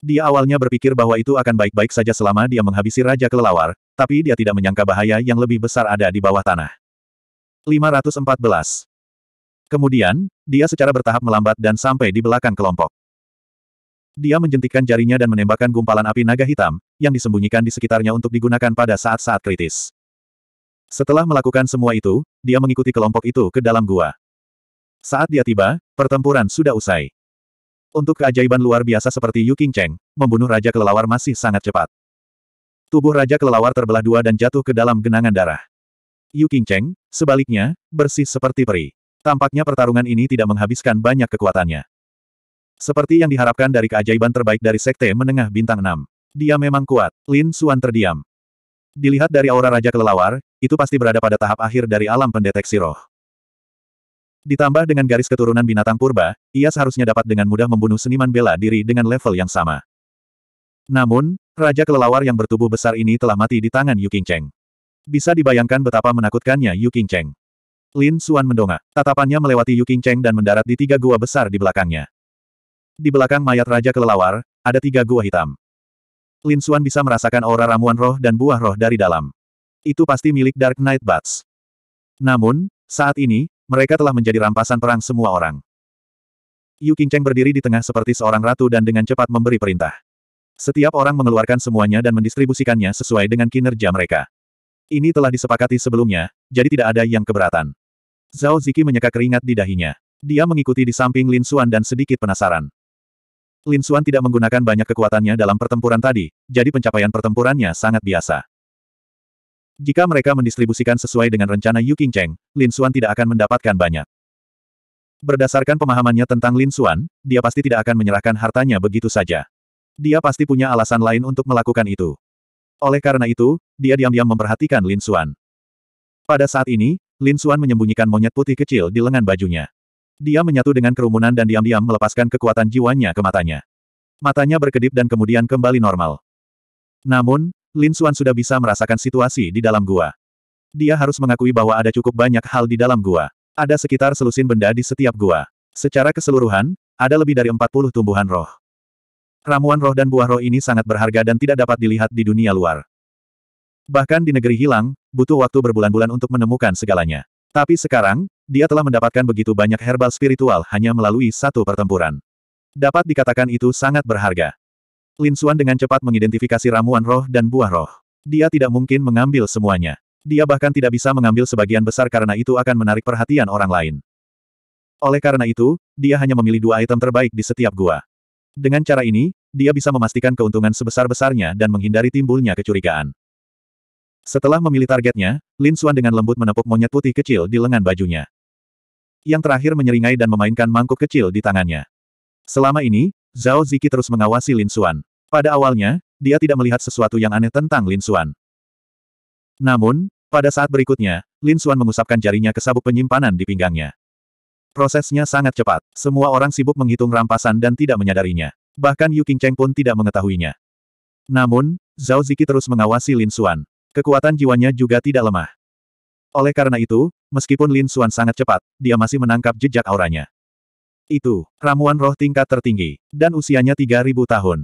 Dia awalnya berpikir bahwa itu akan baik-baik saja selama dia menghabisi Raja Kelelawar, tapi dia tidak menyangka bahaya yang lebih besar ada di bawah tanah. 514. Kemudian, dia secara bertahap melambat dan sampai di belakang kelompok. Dia menjentikkan jarinya dan menembakkan gumpalan api naga hitam, yang disembunyikan di sekitarnya untuk digunakan pada saat-saat kritis. Setelah melakukan semua itu, dia mengikuti kelompok itu ke dalam gua. Saat dia tiba, pertempuran sudah usai. Untuk keajaiban luar biasa seperti Yu King Cheng, membunuh Raja Kelelawar masih sangat cepat. Tubuh Raja Kelelawar terbelah dua dan jatuh ke dalam genangan darah. Yu King Cheng, sebaliknya, bersih seperti peri. Tampaknya pertarungan ini tidak menghabiskan banyak kekuatannya. Seperti yang diharapkan dari keajaiban terbaik dari Sekte Menengah Bintang 6. Dia memang kuat. Lin Suan terdiam. Dilihat dari aura Raja Kelelawar, itu pasti berada pada tahap akhir dari alam pendeteksi roh. Ditambah dengan garis keturunan binatang purba, ia seharusnya dapat dengan mudah membunuh seniman bela diri dengan level yang sama. Namun, Raja Kelelawar yang bertubuh besar ini telah mati di tangan Yu Qingcheng. Bisa dibayangkan betapa menakutkannya Yu Qingcheng. Lin Suan mendongak, tatapannya melewati Yu Qingcheng dan mendarat di tiga gua besar di belakangnya. Di belakang mayat Raja Kelelawar, ada tiga gua hitam. Lin Xuan bisa merasakan aura ramuan roh dan buah roh dari dalam. Itu pasti milik Dark Knight Bats. Namun, saat ini, mereka telah menjadi rampasan perang semua orang. Yu Qingcheng berdiri di tengah seperti seorang ratu dan dengan cepat memberi perintah. Setiap orang mengeluarkan semuanya dan mendistribusikannya sesuai dengan kinerja mereka. Ini telah disepakati sebelumnya, jadi tidak ada yang keberatan. Zhao Ziki menyeka keringat di dahinya. Dia mengikuti di samping Lin Xuan dan sedikit penasaran. Lin Xuan tidak menggunakan banyak kekuatannya dalam pertempuran tadi, jadi pencapaian pertempurannya sangat biasa. Jika mereka mendistribusikan sesuai dengan rencana Yu Qingcheng, Lin Xuan tidak akan mendapatkan banyak. Berdasarkan pemahamannya tentang Lin Xuan, dia pasti tidak akan menyerahkan hartanya begitu saja. Dia pasti punya alasan lain untuk melakukan itu. Oleh karena itu, dia diam-diam memperhatikan Lin Xuan. Pada saat ini, Lin Xuan menyembunyikan monyet putih kecil di lengan bajunya. Dia menyatu dengan kerumunan dan diam-diam melepaskan kekuatan jiwanya ke matanya. Matanya berkedip dan kemudian kembali normal. Namun, Lin Xuan sudah bisa merasakan situasi di dalam gua. Dia harus mengakui bahwa ada cukup banyak hal di dalam gua. Ada sekitar selusin benda di setiap gua. Secara keseluruhan, ada lebih dari 40 tumbuhan roh. Ramuan roh dan buah roh ini sangat berharga dan tidak dapat dilihat di dunia luar. Bahkan di negeri hilang, butuh waktu berbulan-bulan untuk menemukan segalanya. Tapi sekarang, dia telah mendapatkan begitu banyak herbal spiritual hanya melalui satu pertempuran. Dapat dikatakan itu sangat berharga. Lin Xuan dengan cepat mengidentifikasi ramuan roh dan buah roh. Dia tidak mungkin mengambil semuanya. Dia bahkan tidak bisa mengambil sebagian besar karena itu akan menarik perhatian orang lain. Oleh karena itu, dia hanya memilih dua item terbaik di setiap gua. Dengan cara ini, dia bisa memastikan keuntungan sebesar-besarnya dan menghindari timbulnya kecurigaan. Setelah memilih targetnya, Lin Xuan dengan lembut menepuk monyet putih kecil di lengan bajunya. Yang terakhir menyeringai dan memainkan mangkuk kecil di tangannya. Selama ini, Zhao Ziki terus mengawasi Lin Xuan. Pada awalnya, dia tidak melihat sesuatu yang aneh tentang Lin Xuan. Namun, pada saat berikutnya, Lin Xuan mengusapkan jarinya ke sabuk penyimpanan di pinggangnya. Prosesnya sangat cepat, semua orang sibuk menghitung rampasan dan tidak menyadarinya. Bahkan Yu Cheng pun tidak mengetahuinya. Namun, Zhao Ziki terus mengawasi Lin Xuan. Kekuatan jiwanya juga tidak lemah. Oleh karena itu, meskipun Lin Xuan sangat cepat, dia masih menangkap jejak auranya. Itu, ramuan roh tingkat tertinggi, dan usianya 3000 tahun.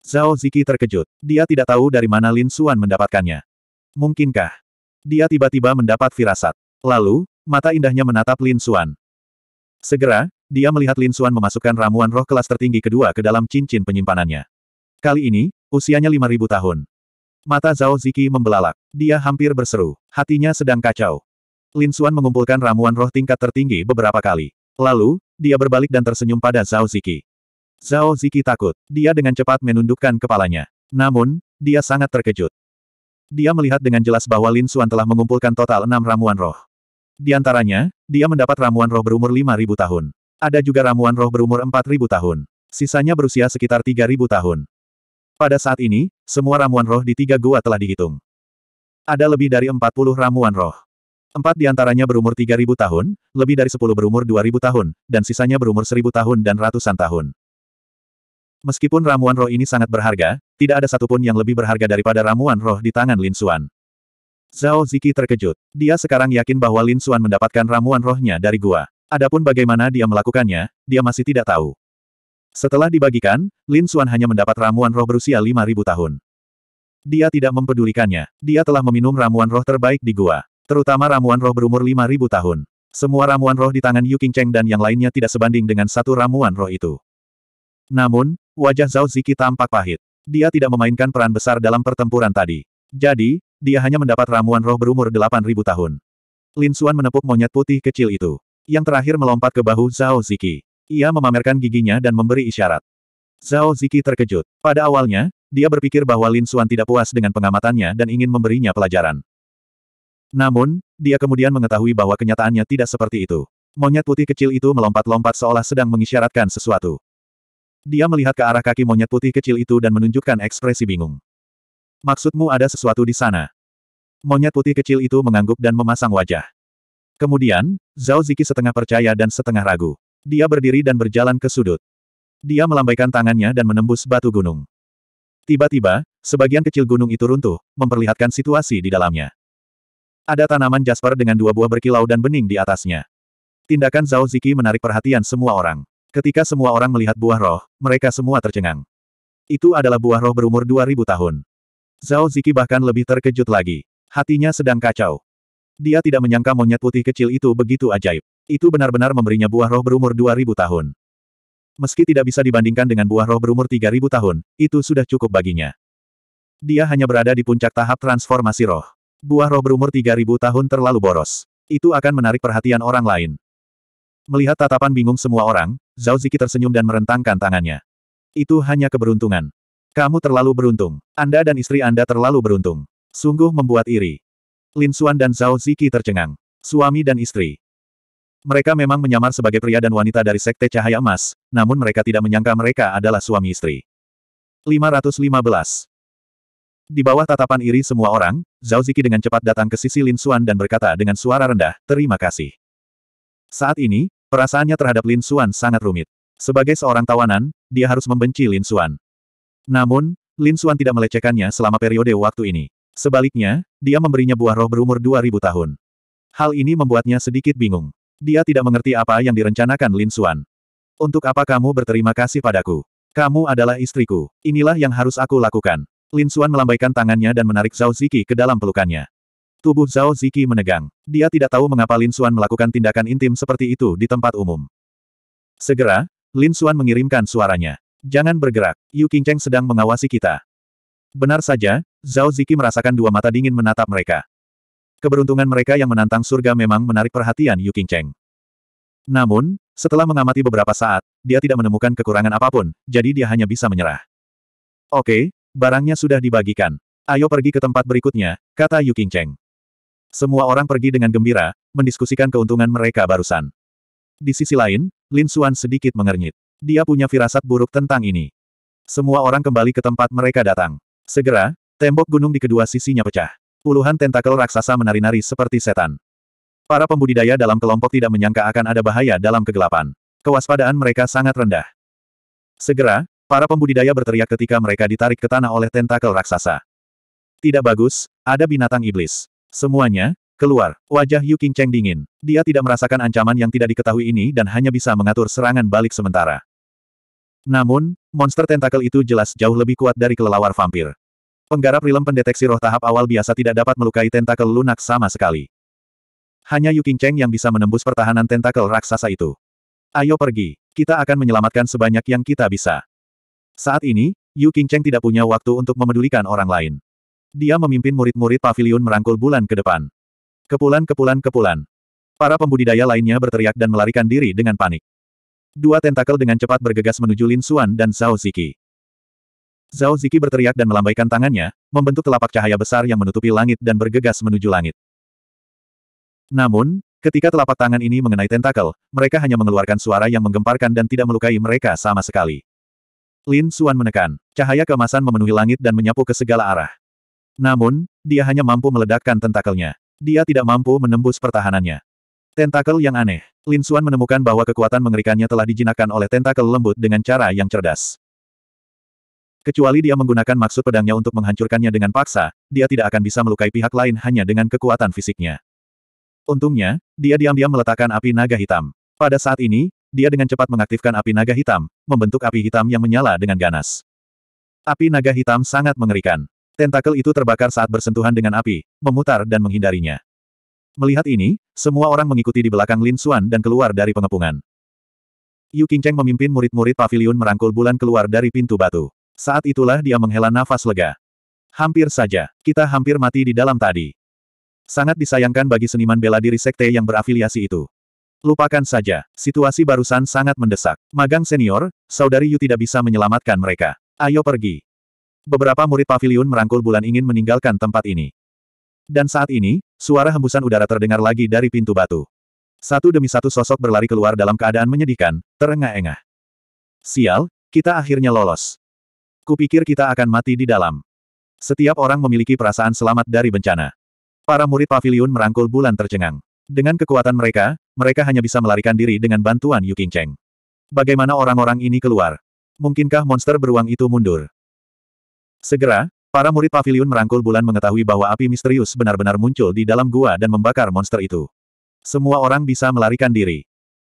Zhao Ziki terkejut. Dia tidak tahu dari mana Lin Xuan mendapatkannya. Mungkinkah? Dia tiba-tiba mendapat firasat. Lalu, mata indahnya menatap Lin Xuan. Segera, dia melihat Lin Xuan memasukkan ramuan roh kelas tertinggi kedua ke dalam cincin penyimpanannya. Kali ini, usianya 5000 tahun. Mata Zhao Ziki membelalak. Dia hampir berseru. Hatinya sedang kacau. Lin Xuan mengumpulkan ramuan roh tingkat tertinggi beberapa kali. Lalu, dia berbalik dan tersenyum pada Zhao Ziki. Zhao Ziki takut. Dia dengan cepat menundukkan kepalanya. Namun, dia sangat terkejut. Dia melihat dengan jelas bahwa Lin Xuan telah mengumpulkan total enam ramuan roh. Di antaranya, dia mendapat ramuan roh berumur 5.000 tahun. Ada juga ramuan roh berumur 4.000 tahun. Sisanya berusia sekitar 3.000 tahun. Pada saat ini, semua ramuan roh di tiga gua telah dihitung. Ada lebih dari 40 ramuan roh. Empat di antaranya berumur 3.000 tahun, lebih dari 10 berumur 2.000 tahun, dan sisanya berumur 1.000 tahun dan ratusan tahun. Meskipun ramuan roh ini sangat berharga, tidak ada satupun yang lebih berharga daripada ramuan roh di tangan Lin Xuan. Zhao Ziki terkejut. Dia sekarang yakin bahwa Lin Xuan mendapatkan ramuan rohnya dari gua. Adapun bagaimana dia melakukannya, dia masih tidak tahu. Setelah dibagikan, Lin Xuan hanya mendapat ramuan roh berusia 5.000 tahun. Dia tidak mempedulikannya. Dia telah meminum ramuan roh terbaik di gua. Terutama ramuan roh berumur 5.000 tahun. Semua ramuan roh di tangan Yu Qingcheng dan yang lainnya tidak sebanding dengan satu ramuan roh itu. Namun, wajah Zhao Ziki tampak pahit. Dia tidak memainkan peran besar dalam pertempuran tadi. Jadi, dia hanya mendapat ramuan roh berumur 8.000 tahun. Lin Xuan menepuk monyet putih kecil itu. Yang terakhir melompat ke bahu Zhao Ziki. Ia memamerkan giginya dan memberi isyarat. Zhao Ziki terkejut. Pada awalnya, dia berpikir bahwa Lin Suan tidak puas dengan pengamatannya dan ingin memberinya pelajaran. Namun, dia kemudian mengetahui bahwa kenyataannya tidak seperti itu. Monyet putih kecil itu melompat-lompat seolah sedang mengisyaratkan sesuatu. Dia melihat ke arah kaki monyet putih kecil itu dan menunjukkan ekspresi bingung. Maksudmu ada sesuatu di sana? Monyet putih kecil itu mengangguk dan memasang wajah. Kemudian, Zhao Ziki setengah percaya dan setengah ragu. Dia berdiri dan berjalan ke sudut. Dia melambaikan tangannya dan menembus batu gunung. Tiba-tiba, sebagian kecil gunung itu runtuh, memperlihatkan situasi di dalamnya. Ada tanaman jasper dengan dua buah berkilau dan bening di atasnya. Tindakan Zhao Ziki menarik perhatian semua orang. Ketika semua orang melihat buah roh, mereka semua tercengang. Itu adalah buah roh berumur 2000 tahun. Zhao Ziki bahkan lebih terkejut lagi. Hatinya sedang kacau. Dia tidak menyangka monyet putih kecil itu begitu ajaib. Itu benar-benar memberinya buah roh berumur 2000 tahun. Meski tidak bisa dibandingkan dengan buah roh berumur 3000 tahun, itu sudah cukup baginya. Dia hanya berada di puncak tahap transformasi roh. Buah roh berumur 3000 tahun terlalu boros. Itu akan menarik perhatian orang lain. Melihat tatapan bingung semua orang, Zhao Ziki tersenyum dan merentangkan tangannya. Itu hanya keberuntungan. Kamu terlalu beruntung. Anda dan istri Anda terlalu beruntung. Sungguh membuat iri. Lin Xuan dan Zhao Ziki tercengang. Suami dan istri. Mereka memang menyamar sebagai pria dan wanita dari Sekte Cahaya Emas, namun mereka tidak menyangka mereka adalah suami istri. 515. Di bawah tatapan iri semua orang, Zhao Ziki dengan cepat datang ke sisi Lin Xuan dan berkata dengan suara rendah, terima kasih. Saat ini, perasaannya terhadap Lin Xuan sangat rumit. Sebagai seorang tawanan, dia harus membenci Lin Xuan. Namun, Lin Xuan tidak melecehkannya selama periode waktu ini. Sebaliknya, dia memberinya buah roh berumur 2000 tahun. Hal ini membuatnya sedikit bingung. Dia tidak mengerti apa yang direncanakan Lin Xuan. Untuk apa kamu berterima kasih padaku? Kamu adalah istriku. Inilah yang harus aku lakukan. Lin Xuan melambaikan tangannya dan menarik Zhao Ziki ke dalam pelukannya. Tubuh Zhao Ziki menegang. Dia tidak tahu mengapa Lin Xuan melakukan tindakan intim seperti itu di tempat umum. Segera, Lin Xuan mengirimkan suaranya. Jangan bergerak, Yu Qingcheng sedang mengawasi kita. Benar saja, Zhao Ziki merasakan dua mata dingin menatap mereka. Keberuntungan mereka yang menantang surga memang menarik perhatian Yu Qingcheng. Namun, setelah mengamati beberapa saat, dia tidak menemukan kekurangan apapun, jadi dia hanya bisa menyerah. Oke, barangnya sudah dibagikan. Ayo pergi ke tempat berikutnya, kata Yu Qingcheng. Semua orang pergi dengan gembira, mendiskusikan keuntungan mereka barusan. Di sisi lain, Lin Xuan sedikit mengernyit. Dia punya firasat buruk tentang ini. Semua orang kembali ke tempat mereka datang. Segera, tembok gunung di kedua sisinya pecah. Puluhan tentakel raksasa menari-nari seperti setan. Para pembudidaya dalam kelompok tidak menyangka akan ada bahaya dalam kegelapan. Kewaspadaan mereka sangat rendah. Segera, para pembudidaya berteriak ketika mereka ditarik ke tanah oleh tentakel raksasa. Tidak bagus, ada binatang iblis. Semuanya, keluar. Wajah Yu King Cheng dingin. Dia tidak merasakan ancaman yang tidak diketahui ini dan hanya bisa mengatur serangan balik sementara. Namun, monster tentakel itu jelas jauh lebih kuat dari kelelawar vampir. Penggarap rilem pendeteksi roh tahap awal biasa tidak dapat melukai tentakel lunak sama sekali. Hanya Yu Qingcheng yang bisa menembus pertahanan tentakel raksasa itu. Ayo pergi, kita akan menyelamatkan sebanyak yang kita bisa. Saat ini, Yu Qingcheng tidak punya waktu untuk memedulikan orang lain. Dia memimpin murid-murid pavilion merangkul bulan ke depan. Kepulan kepulan kepulan. Para pembudidaya lainnya berteriak dan melarikan diri dengan panik. Dua tentakel dengan cepat bergegas menuju Lin Xuan dan Zhao Ziki. Zhao Ziki berteriak dan melambaikan tangannya, membentuk telapak cahaya besar yang menutupi langit dan bergegas menuju langit. Namun, ketika telapak tangan ini mengenai tentakel, mereka hanya mengeluarkan suara yang menggemparkan dan tidak melukai mereka sama sekali. Lin Suan menekan, cahaya kemasan memenuhi langit dan menyapu ke segala arah. Namun, dia hanya mampu meledakkan tentakelnya. Dia tidak mampu menembus pertahanannya. Tentakel yang aneh. Lin Suan menemukan bahwa kekuatan mengerikannya telah dijinakkan oleh tentakel lembut dengan cara yang cerdas. Kecuali dia menggunakan maksud pedangnya untuk menghancurkannya dengan paksa, dia tidak akan bisa melukai pihak lain hanya dengan kekuatan fisiknya. Untungnya, dia diam-diam meletakkan api naga hitam. Pada saat ini, dia dengan cepat mengaktifkan api naga hitam, membentuk api hitam yang menyala dengan ganas. Api naga hitam sangat mengerikan. Tentakel itu terbakar saat bersentuhan dengan api, memutar dan menghindarinya. Melihat ini, semua orang mengikuti di belakang Lin Xuan dan keluar dari pengepungan. Yu Qingcheng memimpin murid-murid pavilion merangkul bulan keluar dari pintu batu. Saat itulah dia menghela nafas lega. Hampir saja, kita hampir mati di dalam tadi. Sangat disayangkan bagi seniman bela diri sekte yang berafiliasi itu. Lupakan saja, situasi barusan sangat mendesak. Magang senior, saudari Yu tidak bisa menyelamatkan mereka. Ayo pergi. Beberapa murid pavilion merangkul bulan ingin meninggalkan tempat ini. Dan saat ini, suara hembusan udara terdengar lagi dari pintu batu. Satu demi satu sosok berlari keluar dalam keadaan menyedihkan, terengah-engah. Sial, kita akhirnya lolos. Kupikir kita akan mati di dalam. Setiap orang memiliki perasaan selamat dari bencana. Para murid pavilion merangkul bulan tercengang. Dengan kekuatan mereka, mereka hanya bisa melarikan diri dengan bantuan Yu Qingcheng. Bagaimana orang-orang ini keluar? Mungkinkah monster beruang itu mundur? Segera, para murid pavilion merangkul bulan mengetahui bahwa api misterius benar-benar muncul di dalam gua dan membakar monster itu. Semua orang bisa melarikan diri.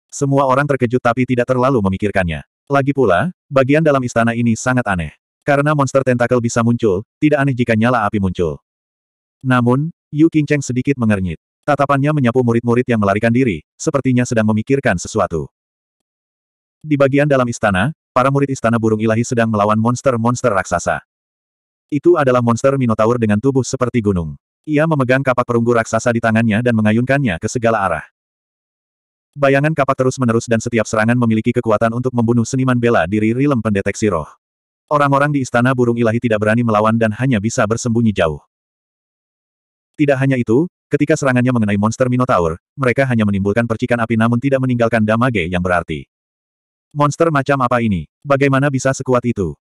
Semua orang terkejut tapi tidak terlalu memikirkannya. Lagi pula, bagian dalam istana ini sangat aneh. Karena monster tentakel bisa muncul, tidak aneh jika nyala api muncul. Namun, Yu Qingcheng sedikit mengernyit. Tatapannya menyapu murid-murid yang melarikan diri, sepertinya sedang memikirkan sesuatu. Di bagian dalam istana, para murid istana burung ilahi sedang melawan monster-monster raksasa. Itu adalah monster Minotaur dengan tubuh seperti gunung. Ia memegang kapak perunggu raksasa di tangannya dan mengayunkannya ke segala arah. Bayangan kapak terus-menerus dan setiap serangan memiliki kekuatan untuk membunuh seniman bela diri Rilem pendeteksi roh. Orang-orang di istana burung ilahi tidak berani melawan dan hanya bisa bersembunyi jauh. Tidak hanya itu, ketika serangannya mengenai monster Minotaur, mereka hanya menimbulkan percikan api namun tidak meninggalkan damage yang berarti. Monster macam apa ini? Bagaimana bisa sekuat itu?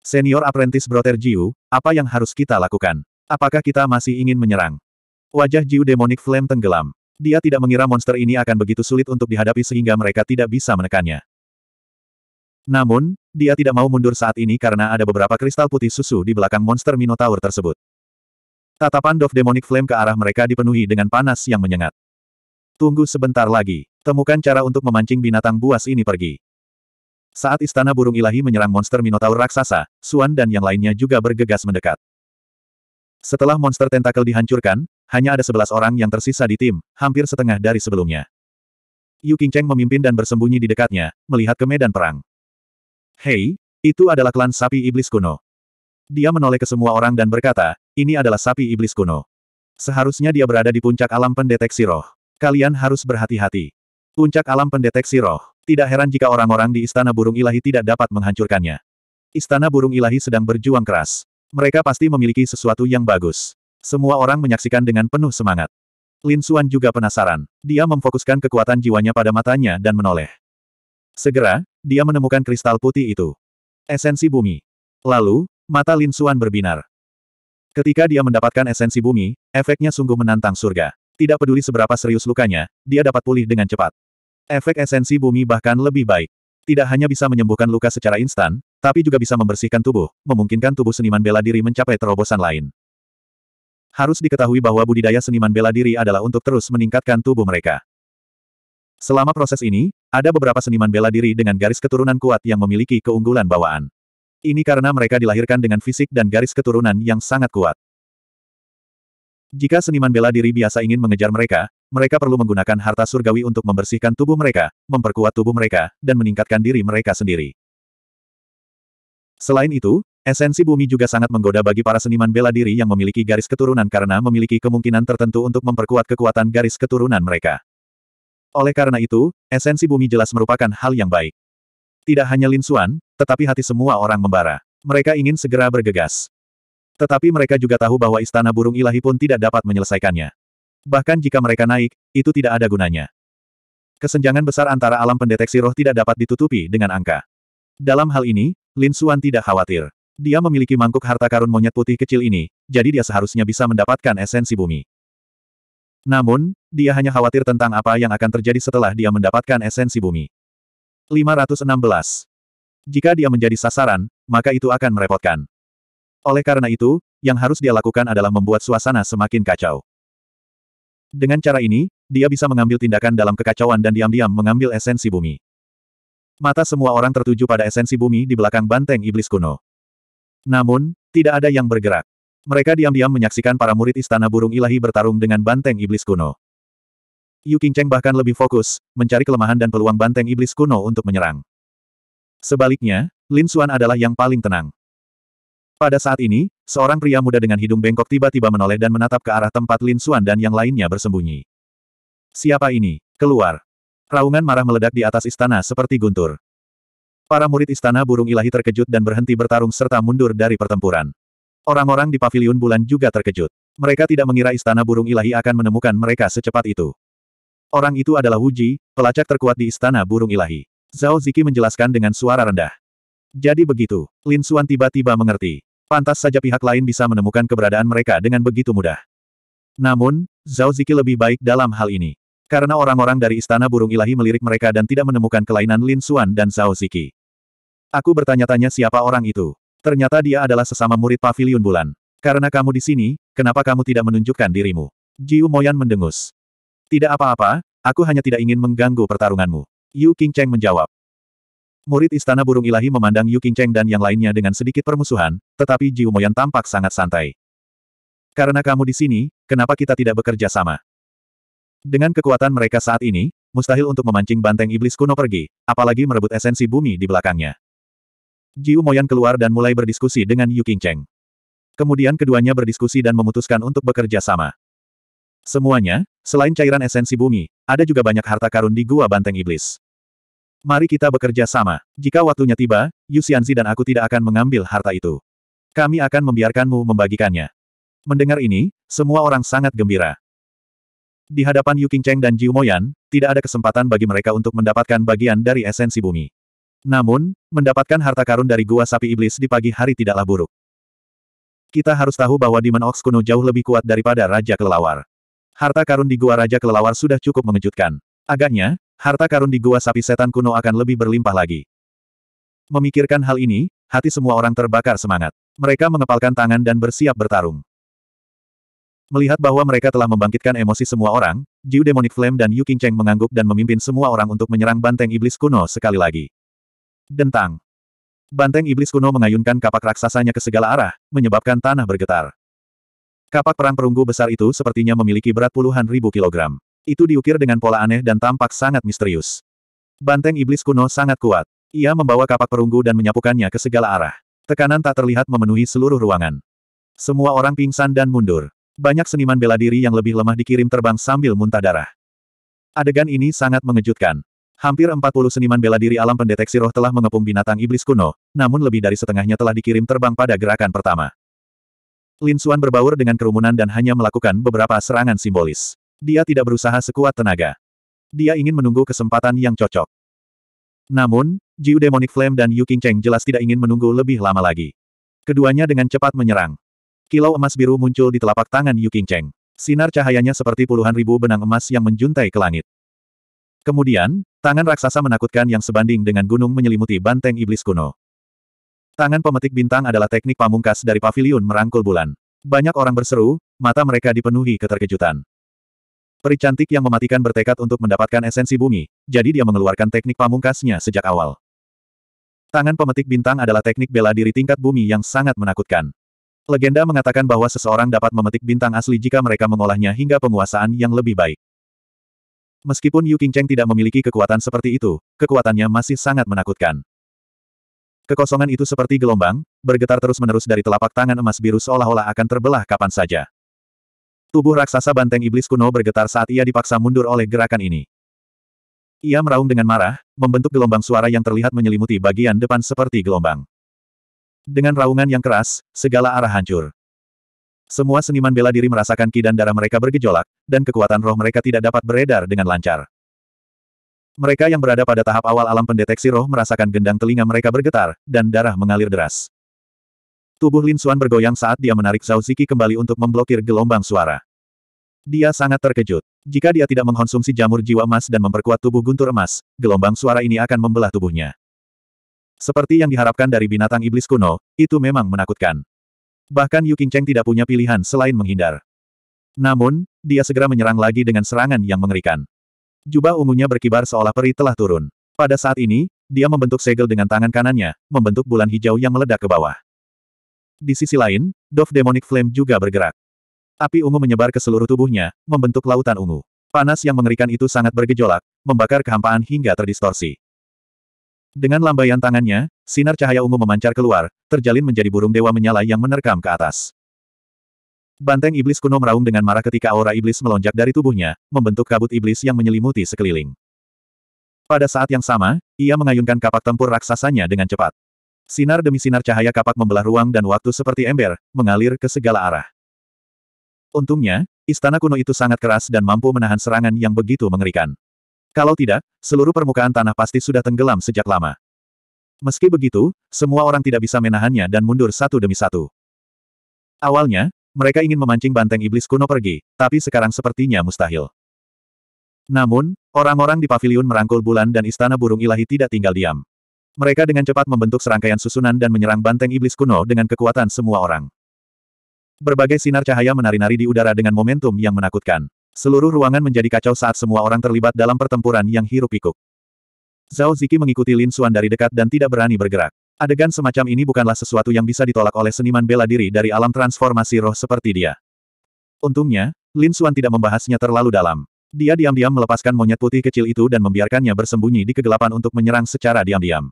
Senior Apprentice Brother Jiu, apa yang harus kita lakukan? Apakah kita masih ingin menyerang? Wajah Jiu Demonic Flame tenggelam. Dia tidak mengira monster ini akan begitu sulit untuk dihadapi sehingga mereka tidak bisa menekannya. Namun, dia tidak mau mundur saat ini karena ada beberapa kristal putih susu di belakang monster Minotaur tersebut. Tatapan Dove Demonic Flame ke arah mereka dipenuhi dengan panas yang menyengat. Tunggu sebentar lagi, temukan cara untuk memancing binatang buas ini pergi. Saat istana burung ilahi menyerang monster Minotaur raksasa, Suan dan yang lainnya juga bergegas mendekat. Setelah monster tentakel dihancurkan, hanya ada sebelas orang yang tersisa di tim, hampir setengah dari sebelumnya. Yu Qingcheng memimpin dan bersembunyi di dekatnya, melihat ke medan perang. Hei, itu adalah klan sapi iblis kuno. Dia menoleh ke semua orang dan berkata, ini adalah sapi iblis kuno. Seharusnya dia berada di puncak alam pendeteksi roh. Kalian harus berhati-hati. Puncak alam pendeteksi roh. Tidak heran jika orang-orang di Istana Burung Ilahi tidak dapat menghancurkannya. Istana Burung Ilahi sedang berjuang keras. Mereka pasti memiliki sesuatu yang bagus. Semua orang menyaksikan dengan penuh semangat. Lin Suan juga penasaran. Dia memfokuskan kekuatan jiwanya pada matanya dan menoleh. Segera, dia menemukan kristal putih itu. Esensi bumi. Lalu, mata Lin Suan berbinar. Ketika dia mendapatkan esensi bumi, efeknya sungguh menantang surga. Tidak peduli seberapa serius lukanya, dia dapat pulih dengan cepat. Efek esensi bumi bahkan lebih baik. Tidak hanya bisa menyembuhkan luka secara instan, tapi juga bisa membersihkan tubuh, memungkinkan tubuh seniman bela diri mencapai terobosan lain. Harus diketahui bahwa budidaya seniman bela diri adalah untuk terus meningkatkan tubuh mereka. Selama proses ini, ada beberapa seniman bela diri dengan garis keturunan kuat yang memiliki keunggulan bawaan. Ini karena mereka dilahirkan dengan fisik dan garis keturunan yang sangat kuat. Jika seniman bela diri biasa ingin mengejar mereka, mereka perlu menggunakan harta surgawi untuk membersihkan tubuh mereka, memperkuat tubuh mereka, dan meningkatkan diri mereka sendiri. Selain itu, esensi bumi juga sangat menggoda bagi para seniman bela diri yang memiliki garis keturunan karena memiliki kemungkinan tertentu untuk memperkuat kekuatan garis keturunan mereka. Oleh karena itu, esensi bumi jelas merupakan hal yang baik. Tidak hanya Lin Xuan, tetapi hati semua orang membara. Mereka ingin segera bergegas. Tetapi mereka juga tahu bahwa istana burung ilahi pun tidak dapat menyelesaikannya. Bahkan jika mereka naik, itu tidak ada gunanya. Kesenjangan besar antara alam pendeteksi roh tidak dapat ditutupi dengan angka. Dalam hal ini, Lin Xuan tidak khawatir. Dia memiliki mangkuk harta karun monyet putih kecil ini, jadi dia seharusnya bisa mendapatkan esensi bumi. Namun, dia hanya khawatir tentang apa yang akan terjadi setelah dia mendapatkan esensi bumi. 516. Jika dia menjadi sasaran, maka itu akan merepotkan. Oleh karena itu, yang harus dia lakukan adalah membuat suasana semakin kacau. Dengan cara ini, dia bisa mengambil tindakan dalam kekacauan dan diam-diam mengambil esensi bumi. Mata semua orang tertuju pada esensi bumi di belakang banteng iblis kuno. Namun, tidak ada yang bergerak. Mereka diam-diam menyaksikan para murid istana burung ilahi bertarung dengan banteng iblis kuno. Yu Qingcheng bahkan lebih fokus, mencari kelemahan dan peluang banteng iblis kuno untuk menyerang. Sebaliknya, Lin Xuan adalah yang paling tenang. Pada saat ini, seorang pria muda dengan hidung bengkok tiba-tiba menoleh dan menatap ke arah tempat Lin Xuan dan yang lainnya bersembunyi. Siapa ini? Keluar! Raungan marah meledak di atas istana seperti guntur. Para murid istana burung ilahi terkejut dan berhenti bertarung serta mundur dari pertempuran. Orang-orang di paviliun bulan juga terkejut. Mereka tidak mengira istana burung ilahi akan menemukan mereka secepat itu. Orang itu adalah Wuji, pelacak terkuat di istana burung ilahi. Zhao Ziki menjelaskan dengan suara rendah. Jadi begitu, Lin Xuan tiba-tiba mengerti. Pantas saja pihak lain bisa menemukan keberadaan mereka dengan begitu mudah. Namun, Zhao Ziki lebih baik dalam hal ini. Karena orang-orang dari istana burung ilahi melirik mereka dan tidak menemukan kelainan Lin Xuan dan Zhao Ziki. Aku bertanya-tanya siapa orang itu. Ternyata dia adalah sesama murid Paviliun bulan. Karena kamu di sini, kenapa kamu tidak menunjukkan dirimu? Jiu Moyan mendengus. Tidak apa-apa, aku hanya tidak ingin mengganggu pertarunganmu. Yu Qingcheng menjawab. Murid Istana Burung Ilahi memandang Yu Qingcheng dan yang lainnya dengan sedikit permusuhan, tetapi Jiu Moyan tampak sangat santai. Karena kamu di sini, kenapa kita tidak bekerja sama? Dengan kekuatan mereka saat ini, mustahil untuk memancing banteng iblis kuno pergi, apalagi merebut esensi bumi di belakangnya. Jiu Moyan keluar dan mulai berdiskusi dengan Yu Qingcheng. Kemudian keduanya berdiskusi dan memutuskan untuk bekerja sama. Semuanya, selain cairan esensi bumi, ada juga banyak harta karun di Gua Banteng Iblis. Mari kita bekerja sama. Jika waktunya tiba, Yu Xianzi dan aku tidak akan mengambil harta itu. Kami akan membiarkanmu membagikannya. Mendengar ini, semua orang sangat gembira. Di hadapan Yu Qingcheng dan Jiu Moyan, tidak ada kesempatan bagi mereka untuk mendapatkan bagian dari esensi bumi. Namun, mendapatkan harta karun dari gua sapi iblis di pagi hari tidaklah buruk. Kita harus tahu bahwa Demon Ox kuno jauh lebih kuat daripada Raja Kelelawar. Harta karun di gua Raja Kelelawar sudah cukup mengejutkan. Agaknya, harta karun di gua sapi setan kuno akan lebih berlimpah lagi. Memikirkan hal ini, hati semua orang terbakar semangat. Mereka mengepalkan tangan dan bersiap bertarung. Melihat bahwa mereka telah membangkitkan emosi semua orang, Jiu Demonic Flame dan Yu Cheng mengangguk dan memimpin semua orang untuk menyerang banteng iblis kuno sekali lagi. Dentang. Banteng iblis kuno mengayunkan kapak raksasanya ke segala arah, menyebabkan tanah bergetar. Kapak perang perunggu besar itu sepertinya memiliki berat puluhan ribu kilogram. Itu diukir dengan pola aneh dan tampak sangat misterius. Banteng iblis kuno sangat kuat. Ia membawa kapak perunggu dan menyapukannya ke segala arah. Tekanan tak terlihat memenuhi seluruh ruangan. Semua orang pingsan dan mundur. Banyak seniman bela diri yang lebih lemah dikirim terbang sambil muntah darah. Adegan ini sangat mengejutkan. Hampir 40 seniman bela diri alam pendeteksi roh telah mengepung binatang iblis kuno, namun lebih dari setengahnya telah dikirim terbang pada gerakan pertama. Lin Xuan berbaur dengan kerumunan dan hanya melakukan beberapa serangan simbolis. Dia tidak berusaha sekuat tenaga. Dia ingin menunggu kesempatan yang cocok. Namun, Jiu Demonic Flame dan Yu King Cheng jelas tidak ingin menunggu lebih lama lagi. Keduanya dengan cepat menyerang. Kilau emas biru muncul di telapak tangan Yu King Cheng. Sinar cahayanya seperti puluhan ribu benang emas yang menjuntai ke langit. Kemudian, tangan raksasa menakutkan yang sebanding dengan gunung menyelimuti banteng iblis kuno. Tangan pemetik bintang adalah teknik pamungkas dari Pavilion merangkul bulan. Banyak orang berseru, mata mereka dipenuhi keterkejutan. Peri cantik yang mematikan bertekad untuk mendapatkan esensi bumi, jadi dia mengeluarkan teknik pamungkasnya sejak awal. Tangan pemetik bintang adalah teknik bela diri tingkat bumi yang sangat menakutkan. Legenda mengatakan bahwa seseorang dapat memetik bintang asli jika mereka mengolahnya hingga penguasaan yang lebih baik. Meskipun Yu Qingcheng tidak memiliki kekuatan seperti itu, kekuatannya masih sangat menakutkan. Kekosongan itu seperti gelombang, bergetar terus-menerus dari telapak tangan emas biru seolah-olah akan terbelah kapan saja. Tubuh raksasa banteng iblis kuno bergetar saat ia dipaksa mundur oleh gerakan ini. Ia meraung dengan marah, membentuk gelombang suara yang terlihat menyelimuti bagian depan seperti gelombang. Dengan raungan yang keras, segala arah hancur. Semua seniman bela diri merasakan ki dan darah mereka bergejolak, dan kekuatan roh mereka tidak dapat beredar dengan lancar. Mereka yang berada pada tahap awal alam pendeteksi roh merasakan gendang telinga mereka bergetar, dan darah mengalir deras. Tubuh Lin Xuan bergoyang saat dia menarik Zhao Ziki kembali untuk memblokir gelombang suara. Dia sangat terkejut. Jika dia tidak mengkonsumsi jamur jiwa emas dan memperkuat tubuh guntur emas, gelombang suara ini akan membelah tubuhnya. Seperti yang diharapkan dari binatang iblis kuno, itu memang menakutkan. Bahkan Yu Qingcheng tidak punya pilihan selain menghindar. Namun, dia segera menyerang lagi dengan serangan yang mengerikan. Jubah ungunya berkibar seolah peri telah turun. Pada saat ini, dia membentuk segel dengan tangan kanannya, membentuk bulan hijau yang meledak ke bawah. Di sisi lain, Dove Demonic Flame juga bergerak. Api ungu menyebar ke seluruh tubuhnya, membentuk lautan ungu. Panas yang mengerikan itu sangat bergejolak, membakar kehampaan hingga terdistorsi. Dengan lambaian tangannya, sinar cahaya ungu memancar keluar, terjalin menjadi burung dewa menyala yang menerkam ke atas. Banteng iblis kuno meraung dengan marah ketika aura iblis melonjak dari tubuhnya, membentuk kabut iblis yang menyelimuti sekeliling. Pada saat yang sama, ia mengayunkan kapak tempur raksasanya dengan cepat. Sinar demi sinar cahaya kapak membelah ruang dan waktu seperti ember, mengalir ke segala arah. Untungnya, istana kuno itu sangat keras dan mampu menahan serangan yang begitu mengerikan. Kalau tidak, seluruh permukaan tanah pasti sudah tenggelam sejak lama. Meski begitu, semua orang tidak bisa menahannya dan mundur satu demi satu. Awalnya, mereka ingin memancing banteng iblis kuno pergi, tapi sekarang sepertinya mustahil. Namun, orang-orang di paviliun merangkul bulan dan istana burung ilahi tidak tinggal diam. Mereka dengan cepat membentuk serangkaian susunan dan menyerang banteng iblis kuno dengan kekuatan semua orang. Berbagai sinar cahaya menari-nari di udara dengan momentum yang menakutkan. Seluruh ruangan menjadi kacau saat semua orang terlibat dalam pertempuran yang hirup pikuk Zhao Ziki mengikuti Lin Xuan dari dekat dan tidak berani bergerak. Adegan semacam ini bukanlah sesuatu yang bisa ditolak oleh seniman bela diri dari alam transformasi roh seperti dia. Untungnya, Lin Xuan tidak membahasnya terlalu dalam. Dia diam-diam melepaskan monyet putih kecil itu dan membiarkannya bersembunyi di kegelapan untuk menyerang secara diam-diam.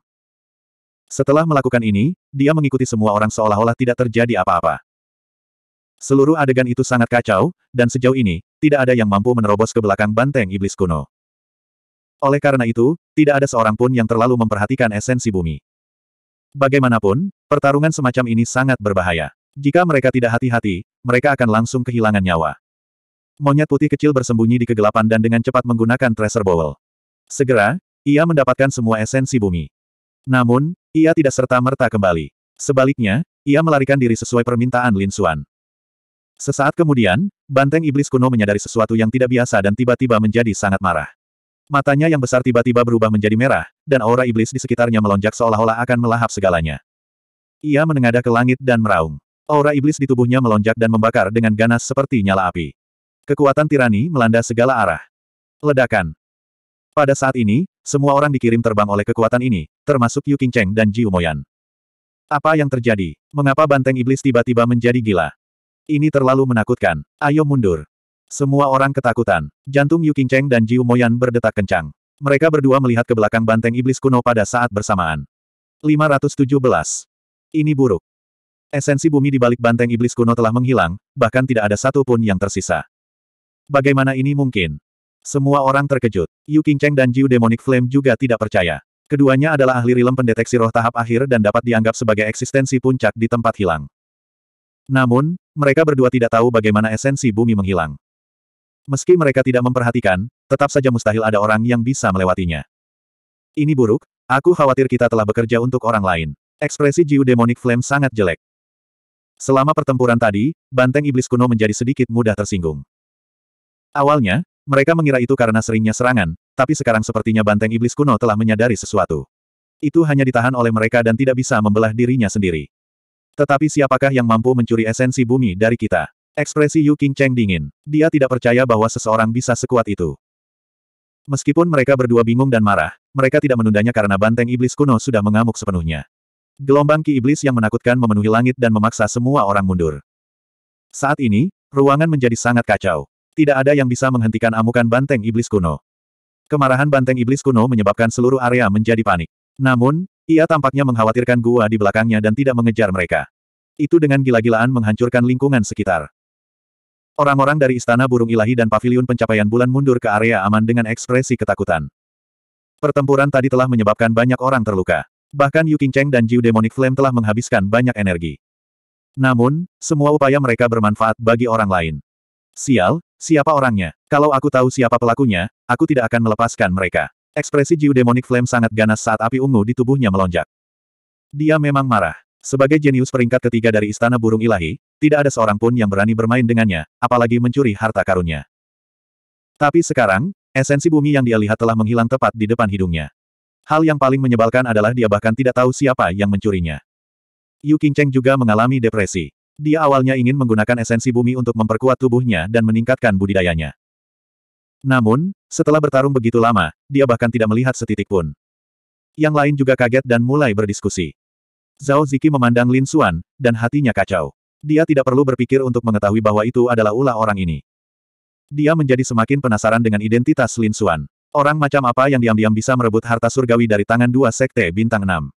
Setelah melakukan ini, dia mengikuti semua orang seolah-olah tidak terjadi apa-apa. Seluruh adegan itu sangat kacau, dan sejauh ini, tidak ada yang mampu menerobos ke belakang banteng iblis kuno. Oleh karena itu, tidak ada seorang pun yang terlalu memperhatikan esensi bumi. Bagaimanapun, pertarungan semacam ini sangat berbahaya. Jika mereka tidak hati-hati, mereka akan langsung kehilangan nyawa. Monyet putih kecil bersembunyi di kegelapan dan dengan cepat menggunakan Tracer Bowl. Segera, ia mendapatkan semua esensi bumi. Namun, ia tidak serta-merta kembali. Sebaliknya, ia melarikan diri sesuai permintaan Lin Xuan. Sesaat kemudian, banteng iblis kuno menyadari sesuatu yang tidak biasa dan tiba-tiba menjadi sangat marah. Matanya yang besar tiba-tiba berubah menjadi merah, dan aura iblis di sekitarnya melonjak seolah-olah akan melahap segalanya. Ia menengadah ke langit dan meraung. Aura iblis di tubuhnya melonjak dan membakar dengan ganas seperti nyala api. Kekuatan tirani melanda segala arah. Ledakan. Pada saat ini, semua orang dikirim terbang oleh kekuatan ini, termasuk Yu Qingcheng dan Ji Umoyan. Apa yang terjadi? Mengapa banteng iblis tiba-tiba menjadi gila? Ini terlalu menakutkan. Ayo mundur. Semua orang ketakutan. Jantung Yu Qingcheng dan Jiu Moyan berdetak kencang. Mereka berdua melihat ke belakang banteng iblis kuno pada saat bersamaan. 517. Ini buruk. Esensi bumi di balik banteng iblis kuno telah menghilang, bahkan tidak ada satu pun yang tersisa. Bagaimana ini mungkin? Semua orang terkejut. Yu Qingcheng dan Jiu Demonic Flame juga tidak percaya. Keduanya adalah ahli rilem pendeteksi roh tahap akhir dan dapat dianggap sebagai eksistensi puncak di tempat hilang. Namun, mereka berdua tidak tahu bagaimana esensi bumi menghilang. Meski mereka tidak memperhatikan, tetap saja mustahil ada orang yang bisa melewatinya. Ini buruk, aku khawatir kita telah bekerja untuk orang lain. Ekspresi Jiu Demonic Flame sangat jelek. Selama pertempuran tadi, banteng iblis kuno menjadi sedikit mudah tersinggung. Awalnya, mereka mengira itu karena seringnya serangan, tapi sekarang sepertinya banteng iblis kuno telah menyadari sesuatu. Itu hanya ditahan oleh mereka dan tidak bisa membelah dirinya sendiri. Tetapi siapakah yang mampu mencuri esensi bumi dari kita? Ekspresi Yu King Cheng dingin. Dia tidak percaya bahwa seseorang bisa sekuat itu. Meskipun mereka berdua bingung dan marah, mereka tidak menundanya karena banteng iblis kuno sudah mengamuk sepenuhnya. Gelombang ki iblis yang menakutkan memenuhi langit dan memaksa semua orang mundur. Saat ini, ruangan menjadi sangat kacau. Tidak ada yang bisa menghentikan amukan banteng iblis kuno. Kemarahan banteng iblis kuno menyebabkan seluruh area menjadi panik. Namun, ia tampaknya mengkhawatirkan gua di belakangnya dan tidak mengejar mereka. Itu dengan gila-gilaan menghancurkan lingkungan sekitar. Orang-orang dari Istana Burung Ilahi dan Paviliun Pencapaian Bulan mundur ke area aman dengan ekspresi ketakutan. Pertempuran tadi telah menyebabkan banyak orang terluka. Bahkan Yu Qingcheng dan Jiu Demonic Flame telah menghabiskan banyak energi. Namun, semua upaya mereka bermanfaat bagi orang lain. Sial, siapa orangnya? Kalau aku tahu siapa pelakunya, aku tidak akan melepaskan mereka. Ekspresi Jiu Demonic Flame sangat ganas saat api ungu di tubuhnya melonjak. Dia memang marah. Sebagai jenius peringkat ketiga dari Istana Burung Ilahi, tidak ada seorang pun yang berani bermain dengannya, apalagi mencuri harta karunnya. Tapi sekarang, esensi bumi yang dia lihat telah menghilang tepat di depan hidungnya. Hal yang paling menyebalkan adalah dia bahkan tidak tahu siapa yang mencurinya. Yu Qingcheng juga mengalami depresi. Dia awalnya ingin menggunakan esensi bumi untuk memperkuat tubuhnya dan meningkatkan budidayanya. Namun, setelah bertarung begitu lama, dia bahkan tidak melihat setitik pun. Yang lain juga kaget dan mulai berdiskusi. Zhao Ziki memandang Lin Xuan, dan hatinya kacau. Dia tidak perlu berpikir untuk mengetahui bahwa itu adalah ulah orang ini. Dia menjadi semakin penasaran dengan identitas Lin Xuan. Orang macam apa yang diam-diam bisa merebut harta surgawi dari tangan dua sekte bintang Enam?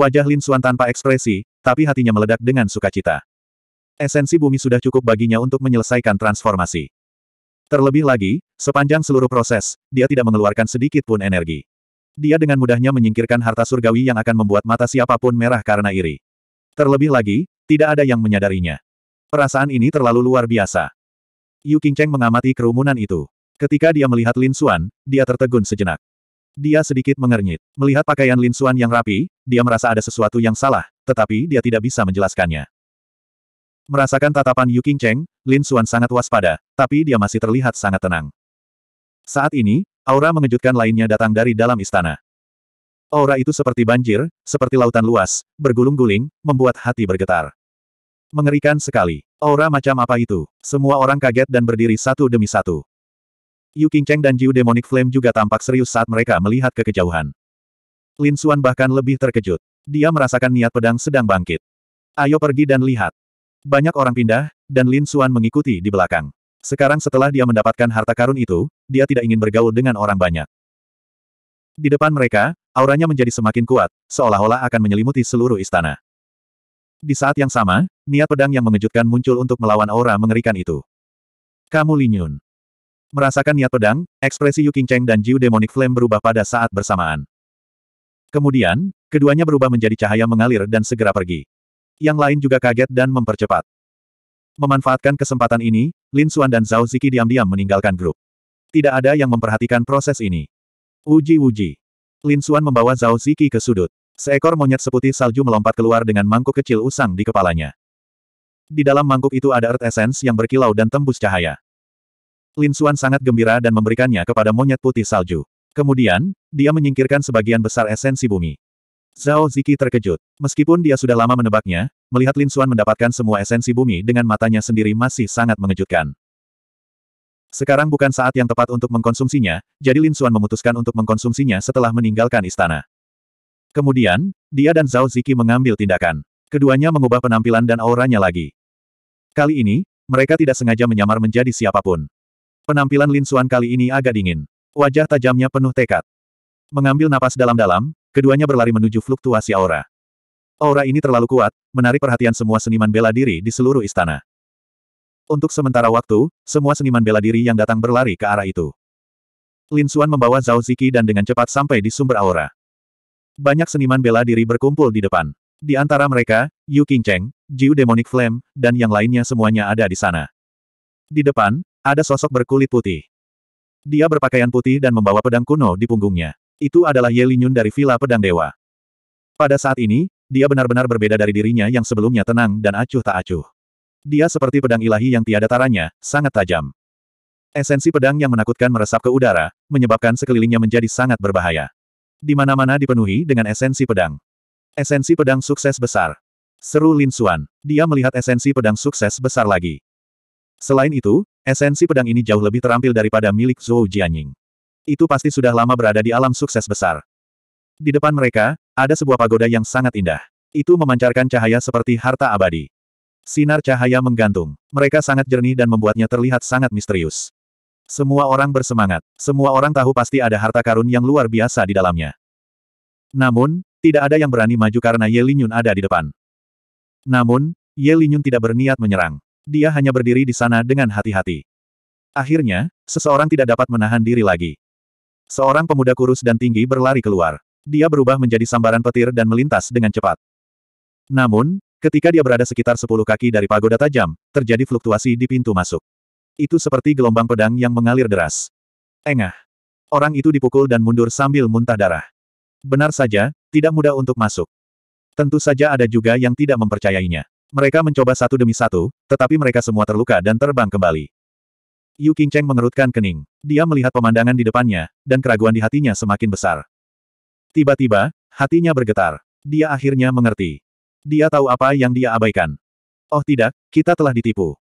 Wajah Lin Xuan tanpa ekspresi, tapi hatinya meledak dengan sukacita. Esensi bumi sudah cukup baginya untuk menyelesaikan transformasi. Terlebih lagi, sepanjang seluruh proses, dia tidak mengeluarkan sedikit pun energi. Dia dengan mudahnya menyingkirkan harta surgawi yang akan membuat mata siapapun merah karena iri. Terlebih lagi, tidak ada yang menyadarinya. Perasaan ini terlalu luar biasa. Yu Qingcheng mengamati kerumunan itu. Ketika dia melihat Lin Xuan, dia tertegun sejenak. Dia sedikit mengernyit. Melihat pakaian Lin Xuan yang rapi, dia merasa ada sesuatu yang salah, tetapi dia tidak bisa menjelaskannya. Merasakan tatapan Yu King Cheng, Lin Xuan sangat waspada, tapi dia masih terlihat sangat tenang. Saat ini, aura mengejutkan lainnya datang dari dalam istana. Aura itu seperti banjir, seperti lautan luas, bergulung-guling, membuat hati bergetar. Mengerikan sekali. Aura macam apa itu? Semua orang kaget dan berdiri satu demi satu. Yu King Cheng dan Jiu Demonic Flame juga tampak serius saat mereka melihat ke kejauhan. Lin Xuan bahkan lebih terkejut. Dia merasakan niat pedang sedang bangkit. Ayo pergi dan lihat. Banyak orang pindah, dan Lin Suan mengikuti di belakang. Sekarang setelah dia mendapatkan harta karun itu, dia tidak ingin bergaul dengan orang banyak. Di depan mereka, auranya menjadi semakin kuat, seolah-olah akan menyelimuti seluruh istana. Di saat yang sama, niat pedang yang mengejutkan muncul untuk melawan aura mengerikan itu. Kamu Yun. Merasakan niat pedang, ekspresi Yu Qingcheng dan Jiu Demonic Flame berubah pada saat bersamaan. Kemudian, keduanya berubah menjadi cahaya mengalir dan segera pergi yang lain juga kaget dan mempercepat. Memanfaatkan kesempatan ini, Lin Xuan dan Zhao Ziki diam-diam meninggalkan grup. Tidak ada yang memperhatikan proses ini. Uji-uji. Lin Xuan membawa Zhao Ziki ke sudut. Seekor monyet seputih salju melompat keluar dengan mangkuk kecil usang di kepalanya. Di dalam mangkuk itu ada earth essence yang berkilau dan tembus cahaya. Lin Xuan sangat gembira dan memberikannya kepada monyet putih salju. Kemudian, dia menyingkirkan sebagian besar esensi bumi. Zhao Ziki terkejut. Meskipun dia sudah lama menebaknya, melihat Lin Xuan mendapatkan semua esensi bumi dengan matanya sendiri masih sangat mengejutkan. Sekarang bukan saat yang tepat untuk mengkonsumsinya, jadi Lin Xuan memutuskan untuk mengkonsumsinya setelah meninggalkan istana. Kemudian, dia dan Zhao Ziki mengambil tindakan. Keduanya mengubah penampilan dan auranya lagi. Kali ini, mereka tidak sengaja menyamar menjadi siapapun. Penampilan Lin Xuan kali ini agak dingin. Wajah tajamnya penuh tekad. Mengambil napas dalam-dalam, Keduanya berlari menuju fluktuasi aura. Aura ini terlalu kuat, menarik perhatian semua seniman bela diri di seluruh istana. Untuk sementara waktu, semua seniman bela diri yang datang berlari ke arah itu. Lin Xuan membawa Zhao Ziki dan dengan cepat sampai di sumber aura. Banyak seniman bela diri berkumpul di depan. Di antara mereka, Yu Qingcheng, Jiu Demonic Flame, dan yang lainnya semuanya ada di sana. Di depan, ada sosok berkulit putih. Dia berpakaian putih dan membawa pedang kuno di punggungnya. Itu adalah Ye Linyun dari Villa Pedang Dewa. Pada saat ini, dia benar-benar berbeda dari dirinya yang sebelumnya tenang dan acuh tak acuh. Dia seperti pedang ilahi yang tiada taranya, sangat tajam. Esensi pedang yang menakutkan meresap ke udara, menyebabkan sekelilingnya menjadi sangat berbahaya. Di mana-mana dipenuhi dengan esensi pedang. Esensi pedang sukses besar. Seru Lin Xuan. Dia melihat esensi pedang sukses besar lagi. Selain itu, esensi pedang ini jauh lebih terampil daripada milik Zhou Jianying. Itu pasti sudah lama berada di alam sukses besar. Di depan mereka, ada sebuah pagoda yang sangat indah. Itu memancarkan cahaya seperti harta abadi. Sinar cahaya menggantung. Mereka sangat jernih dan membuatnya terlihat sangat misterius. Semua orang bersemangat. Semua orang tahu pasti ada harta karun yang luar biasa di dalamnya. Namun, tidak ada yang berani maju karena Ye Linyun ada di depan. Namun, Ye Linyun tidak berniat menyerang. Dia hanya berdiri di sana dengan hati-hati. Akhirnya, seseorang tidak dapat menahan diri lagi. Seorang pemuda kurus dan tinggi berlari keluar. Dia berubah menjadi sambaran petir dan melintas dengan cepat. Namun, ketika dia berada sekitar 10 kaki dari pagoda tajam, terjadi fluktuasi di pintu masuk. Itu seperti gelombang pedang yang mengalir deras. Engah. Orang itu dipukul dan mundur sambil muntah darah. Benar saja, tidak mudah untuk masuk. Tentu saja ada juga yang tidak mempercayainya. Mereka mencoba satu demi satu, tetapi mereka semua terluka dan terbang kembali. Yu Qingcheng mengerutkan kening. Dia melihat pemandangan di depannya, dan keraguan di hatinya semakin besar. Tiba-tiba, hatinya bergetar. Dia akhirnya mengerti. Dia tahu apa yang dia abaikan. Oh tidak, kita telah ditipu.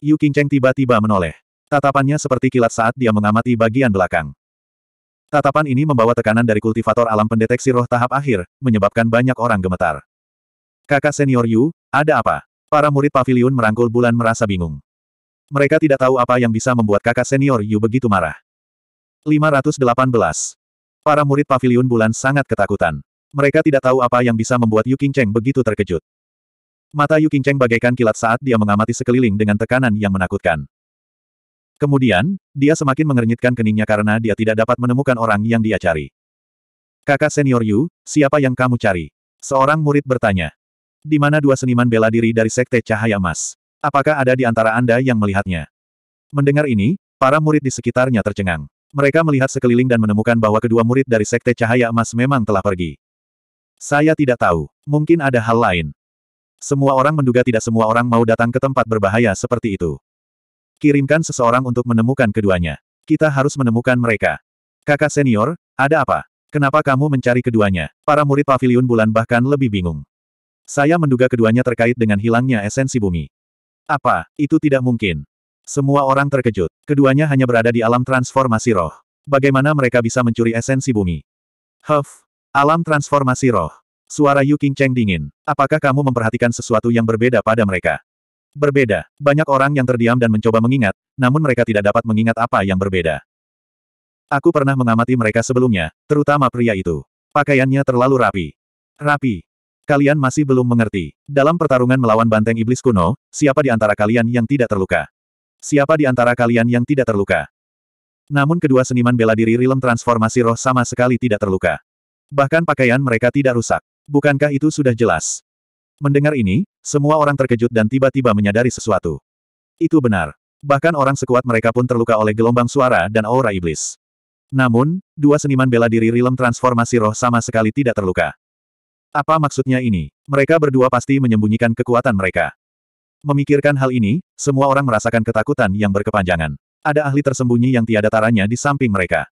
Yu Qingcheng tiba-tiba menoleh. Tatapannya seperti kilat saat dia mengamati bagian belakang. Tatapan ini membawa tekanan dari kultivator alam pendeteksi roh tahap akhir, menyebabkan banyak orang gemetar. Kakak senior Yu, ada apa? Para murid pavilion merangkul bulan merasa bingung. Mereka tidak tahu apa yang bisa membuat kakak senior Yu begitu marah. 518. Para murid paviliun bulan sangat ketakutan. Mereka tidak tahu apa yang bisa membuat Yu Qingcheng begitu terkejut. Mata Yu Qingcheng bagaikan kilat saat dia mengamati sekeliling dengan tekanan yang menakutkan. Kemudian, dia semakin mengernyitkan keningnya karena dia tidak dapat menemukan orang yang dia cari. Kakak senior Yu, siapa yang kamu cari? Seorang murid bertanya. Di mana dua seniman bela diri dari Sekte Cahaya Emas? Apakah ada di antara Anda yang melihatnya? Mendengar ini, para murid di sekitarnya tercengang. Mereka melihat sekeliling dan menemukan bahwa kedua murid dari Sekte Cahaya Emas memang telah pergi. Saya tidak tahu. Mungkin ada hal lain. Semua orang menduga tidak semua orang mau datang ke tempat berbahaya seperti itu. Kirimkan seseorang untuk menemukan keduanya. Kita harus menemukan mereka. Kakak senior, ada apa? Kenapa kamu mencari keduanya? Para murid pavilion bulan bahkan lebih bingung. Saya menduga keduanya terkait dengan hilangnya esensi bumi. Apa, itu tidak mungkin. Semua orang terkejut. Keduanya hanya berada di alam transformasi roh. Bagaimana mereka bisa mencuri esensi bumi? Huff, alam transformasi roh. Suara Yu King Cheng dingin. Apakah kamu memperhatikan sesuatu yang berbeda pada mereka? Berbeda. Banyak orang yang terdiam dan mencoba mengingat, namun mereka tidak dapat mengingat apa yang berbeda. Aku pernah mengamati mereka sebelumnya, terutama pria itu. Pakaiannya terlalu rapi. Rapi. Kalian masih belum mengerti. Dalam pertarungan melawan banteng iblis kuno, siapa di antara kalian yang tidak terluka? Siapa di antara kalian yang tidak terluka? Namun kedua seniman bela diri rilem transformasi roh sama sekali tidak terluka. Bahkan pakaian mereka tidak rusak. Bukankah itu sudah jelas? Mendengar ini, semua orang terkejut dan tiba-tiba menyadari sesuatu. Itu benar. Bahkan orang sekuat mereka pun terluka oleh gelombang suara dan aura iblis. Namun, dua seniman bela diri rilem transformasi roh sama sekali tidak terluka. Apa maksudnya ini? Mereka berdua pasti menyembunyikan kekuatan mereka. Memikirkan hal ini, semua orang merasakan ketakutan yang berkepanjangan. Ada ahli tersembunyi yang tiada taranya di samping mereka.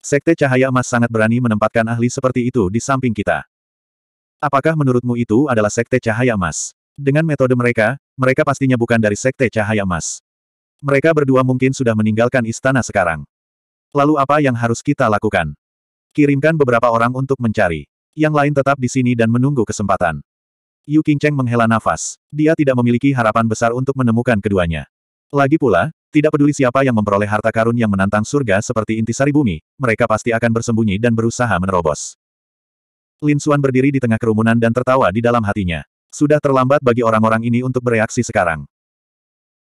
Sekte Cahaya Emas sangat berani menempatkan ahli seperti itu di samping kita. Apakah menurutmu itu adalah Sekte Cahaya Emas? Dengan metode mereka, mereka pastinya bukan dari Sekte Cahaya Emas. Mereka berdua mungkin sudah meninggalkan istana sekarang. Lalu apa yang harus kita lakukan? Kirimkan beberapa orang untuk mencari. Yang lain tetap di sini dan menunggu kesempatan. Yu Qingcheng menghela nafas. Dia tidak memiliki harapan besar untuk menemukan keduanya. Lagi pula, tidak peduli siapa yang memperoleh harta karun yang menantang surga seperti intisari bumi, mereka pasti akan bersembunyi dan berusaha menerobos. Lin Xuan berdiri di tengah kerumunan dan tertawa di dalam hatinya. Sudah terlambat bagi orang-orang ini untuk bereaksi sekarang.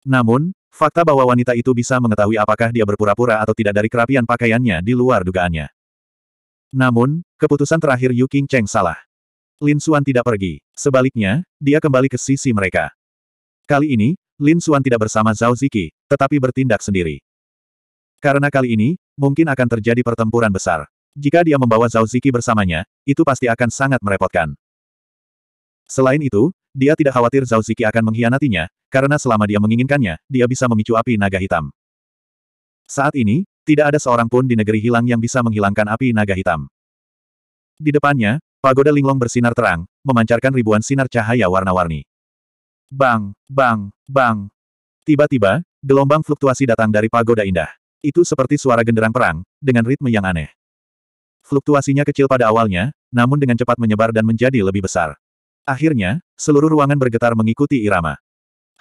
Namun, fakta bahwa wanita itu bisa mengetahui apakah dia berpura-pura atau tidak dari kerapian pakaiannya di luar dugaannya. Namun, keputusan terakhir Yu King Cheng salah. Lin Xuan tidak pergi. Sebaliknya, dia kembali ke sisi mereka. Kali ini, Lin Xuan tidak bersama Zhao Ziki, tetapi bertindak sendiri. Karena kali ini, mungkin akan terjadi pertempuran besar. Jika dia membawa Zhao Ziki bersamanya, itu pasti akan sangat merepotkan. Selain itu, dia tidak khawatir Zhao Ziki akan mengkhianatinya, karena selama dia menginginkannya, dia bisa memicu api naga hitam. Saat ini, tidak ada seorang pun di negeri hilang yang bisa menghilangkan api naga hitam. Di depannya, pagoda linglong bersinar terang, memancarkan ribuan sinar cahaya warna-warni. Bang, bang, bang. Tiba-tiba, gelombang fluktuasi datang dari pagoda indah. Itu seperti suara genderang perang, dengan ritme yang aneh. Fluktuasinya kecil pada awalnya, namun dengan cepat menyebar dan menjadi lebih besar. Akhirnya, seluruh ruangan bergetar mengikuti irama.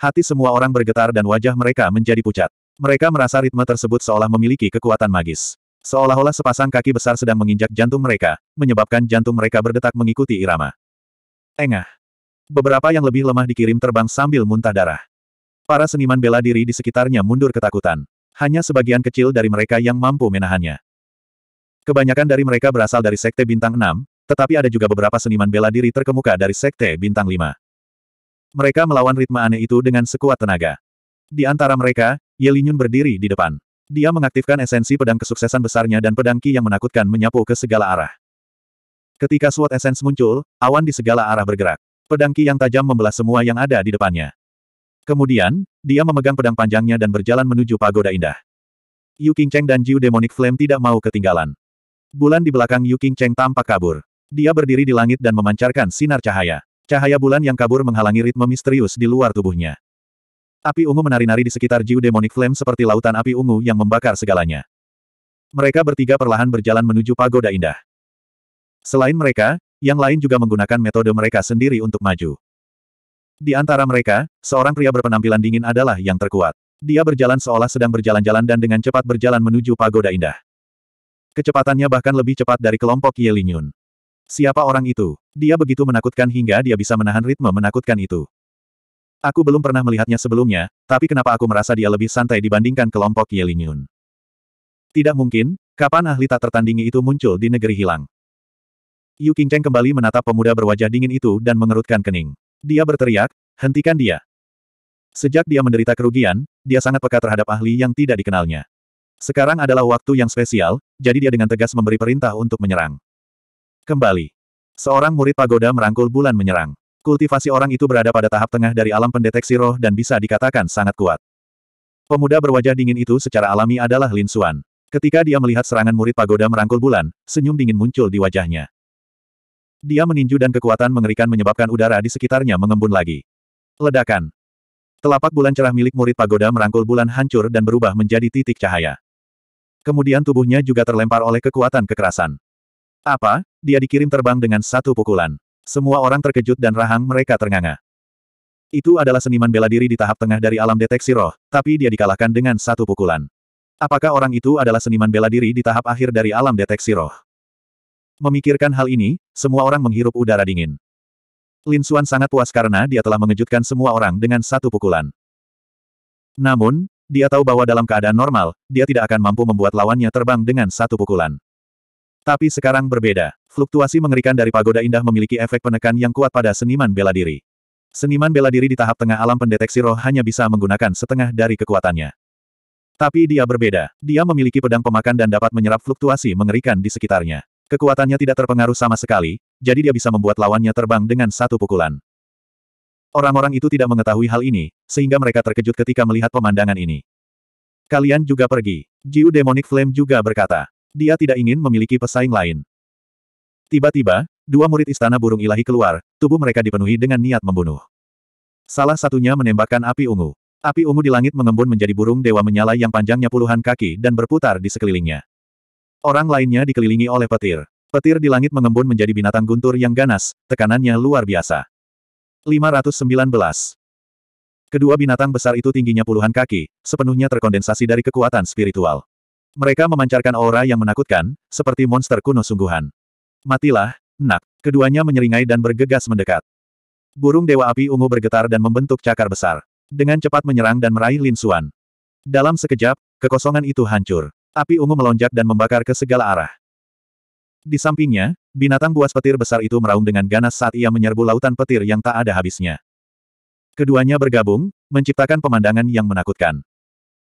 Hati semua orang bergetar dan wajah mereka menjadi pucat. Mereka merasa ritme tersebut seolah memiliki kekuatan magis. Seolah-olah sepasang kaki besar sedang menginjak jantung mereka, menyebabkan jantung mereka berdetak mengikuti irama. Engah. Beberapa yang lebih lemah dikirim terbang sambil muntah darah. Para seniman bela diri di sekitarnya mundur ketakutan. Hanya sebagian kecil dari mereka yang mampu menahannya. Kebanyakan dari mereka berasal dari Sekte Bintang 6, tetapi ada juga beberapa seniman bela diri terkemuka dari Sekte Bintang 5. Mereka melawan ritme aneh itu dengan sekuat tenaga. Di antara mereka, Yelinyun berdiri di depan. Dia mengaktifkan esensi pedang kesuksesan besarnya dan pedang ki yang menakutkan menyapu ke segala arah. Ketika suat esens muncul, awan di segala arah bergerak. Pedang ki yang tajam membelah semua yang ada di depannya. Kemudian, dia memegang pedang panjangnya dan berjalan menuju pagoda indah. Yu Cheng dan Jiu Demonic Flame tidak mau ketinggalan. Bulan di belakang Yu Cheng tampak kabur. Dia berdiri di langit dan memancarkan sinar cahaya. Cahaya bulan yang kabur menghalangi ritme misterius di luar tubuhnya. Api ungu menari-nari di sekitar Jiu Demonic Flame seperti lautan api ungu yang membakar segalanya. Mereka bertiga perlahan berjalan menuju pagoda indah. Selain mereka, yang lain juga menggunakan metode mereka sendiri untuk maju. Di antara mereka, seorang pria berpenampilan dingin adalah yang terkuat. Dia berjalan seolah sedang berjalan-jalan dan dengan cepat berjalan menuju pagoda indah. Kecepatannya bahkan lebih cepat dari kelompok Yelinyun. Siapa orang itu? Dia begitu menakutkan hingga dia bisa menahan ritme menakutkan itu. Aku belum pernah melihatnya sebelumnya, tapi kenapa aku merasa dia lebih santai dibandingkan kelompok Yelinyun? Tidak mungkin, kapan ahli tak tertandingi itu muncul di negeri hilang? Yu Qingcheng kembali menatap pemuda berwajah dingin itu dan mengerutkan kening. Dia berteriak, hentikan dia. Sejak dia menderita kerugian, dia sangat peka terhadap ahli yang tidak dikenalnya. Sekarang adalah waktu yang spesial, jadi dia dengan tegas memberi perintah untuk menyerang. Kembali. Seorang murid pagoda merangkul bulan menyerang. Kultivasi orang itu berada pada tahap tengah dari alam pendeteksi roh dan bisa dikatakan sangat kuat. Pemuda berwajah dingin itu secara alami adalah Lin Suan. Ketika dia melihat serangan murid pagoda merangkul bulan, senyum dingin muncul di wajahnya. Dia meninju dan kekuatan mengerikan menyebabkan udara di sekitarnya mengembun lagi. Ledakan. Telapak bulan cerah milik murid pagoda merangkul bulan hancur dan berubah menjadi titik cahaya. Kemudian tubuhnya juga terlempar oleh kekuatan kekerasan. Apa? Dia dikirim terbang dengan satu pukulan. Semua orang terkejut dan rahang mereka ternganga. Itu adalah seniman bela diri di tahap tengah dari alam deteksi roh, tapi dia dikalahkan dengan satu pukulan. Apakah orang itu adalah seniman bela diri di tahap akhir dari alam deteksi roh? Memikirkan hal ini, semua orang menghirup udara dingin. Lin Xuan sangat puas karena dia telah mengejutkan semua orang dengan satu pukulan. Namun, dia tahu bahwa dalam keadaan normal, dia tidak akan mampu membuat lawannya terbang dengan satu pukulan. Tapi sekarang berbeda. Fluktuasi mengerikan dari pagoda indah memiliki efek penekan yang kuat pada seniman bela diri. Seniman bela diri di tahap tengah alam pendeteksi roh hanya bisa menggunakan setengah dari kekuatannya. Tapi dia berbeda. Dia memiliki pedang pemakan dan dapat menyerap fluktuasi mengerikan di sekitarnya. Kekuatannya tidak terpengaruh sama sekali, jadi dia bisa membuat lawannya terbang dengan satu pukulan. Orang-orang itu tidak mengetahui hal ini, sehingga mereka terkejut ketika melihat pemandangan ini. Kalian juga pergi. Jiu Demonic Flame juga berkata. Dia tidak ingin memiliki pesaing lain. Tiba-tiba, dua murid istana burung ilahi keluar, tubuh mereka dipenuhi dengan niat membunuh. Salah satunya menembakkan api ungu. Api ungu di langit mengembun menjadi burung dewa menyala yang panjangnya puluhan kaki dan berputar di sekelilingnya. Orang lainnya dikelilingi oleh petir. Petir di langit mengembun menjadi binatang guntur yang ganas, tekanannya luar biasa. 519. Kedua binatang besar itu tingginya puluhan kaki, sepenuhnya terkondensasi dari kekuatan spiritual. Mereka memancarkan aura yang menakutkan, seperti monster kuno sungguhan. Matilah, nak. Keduanya menyeringai dan bergegas mendekat. Burung dewa api ungu bergetar dan membentuk cakar besar. Dengan cepat menyerang dan meraih Lin Suan. Dalam sekejap, kekosongan itu hancur. Api ungu melonjak dan membakar ke segala arah. Di sampingnya, binatang buas petir besar itu meraung dengan ganas saat ia menyerbu lautan petir yang tak ada habisnya. Keduanya bergabung, menciptakan pemandangan yang menakutkan.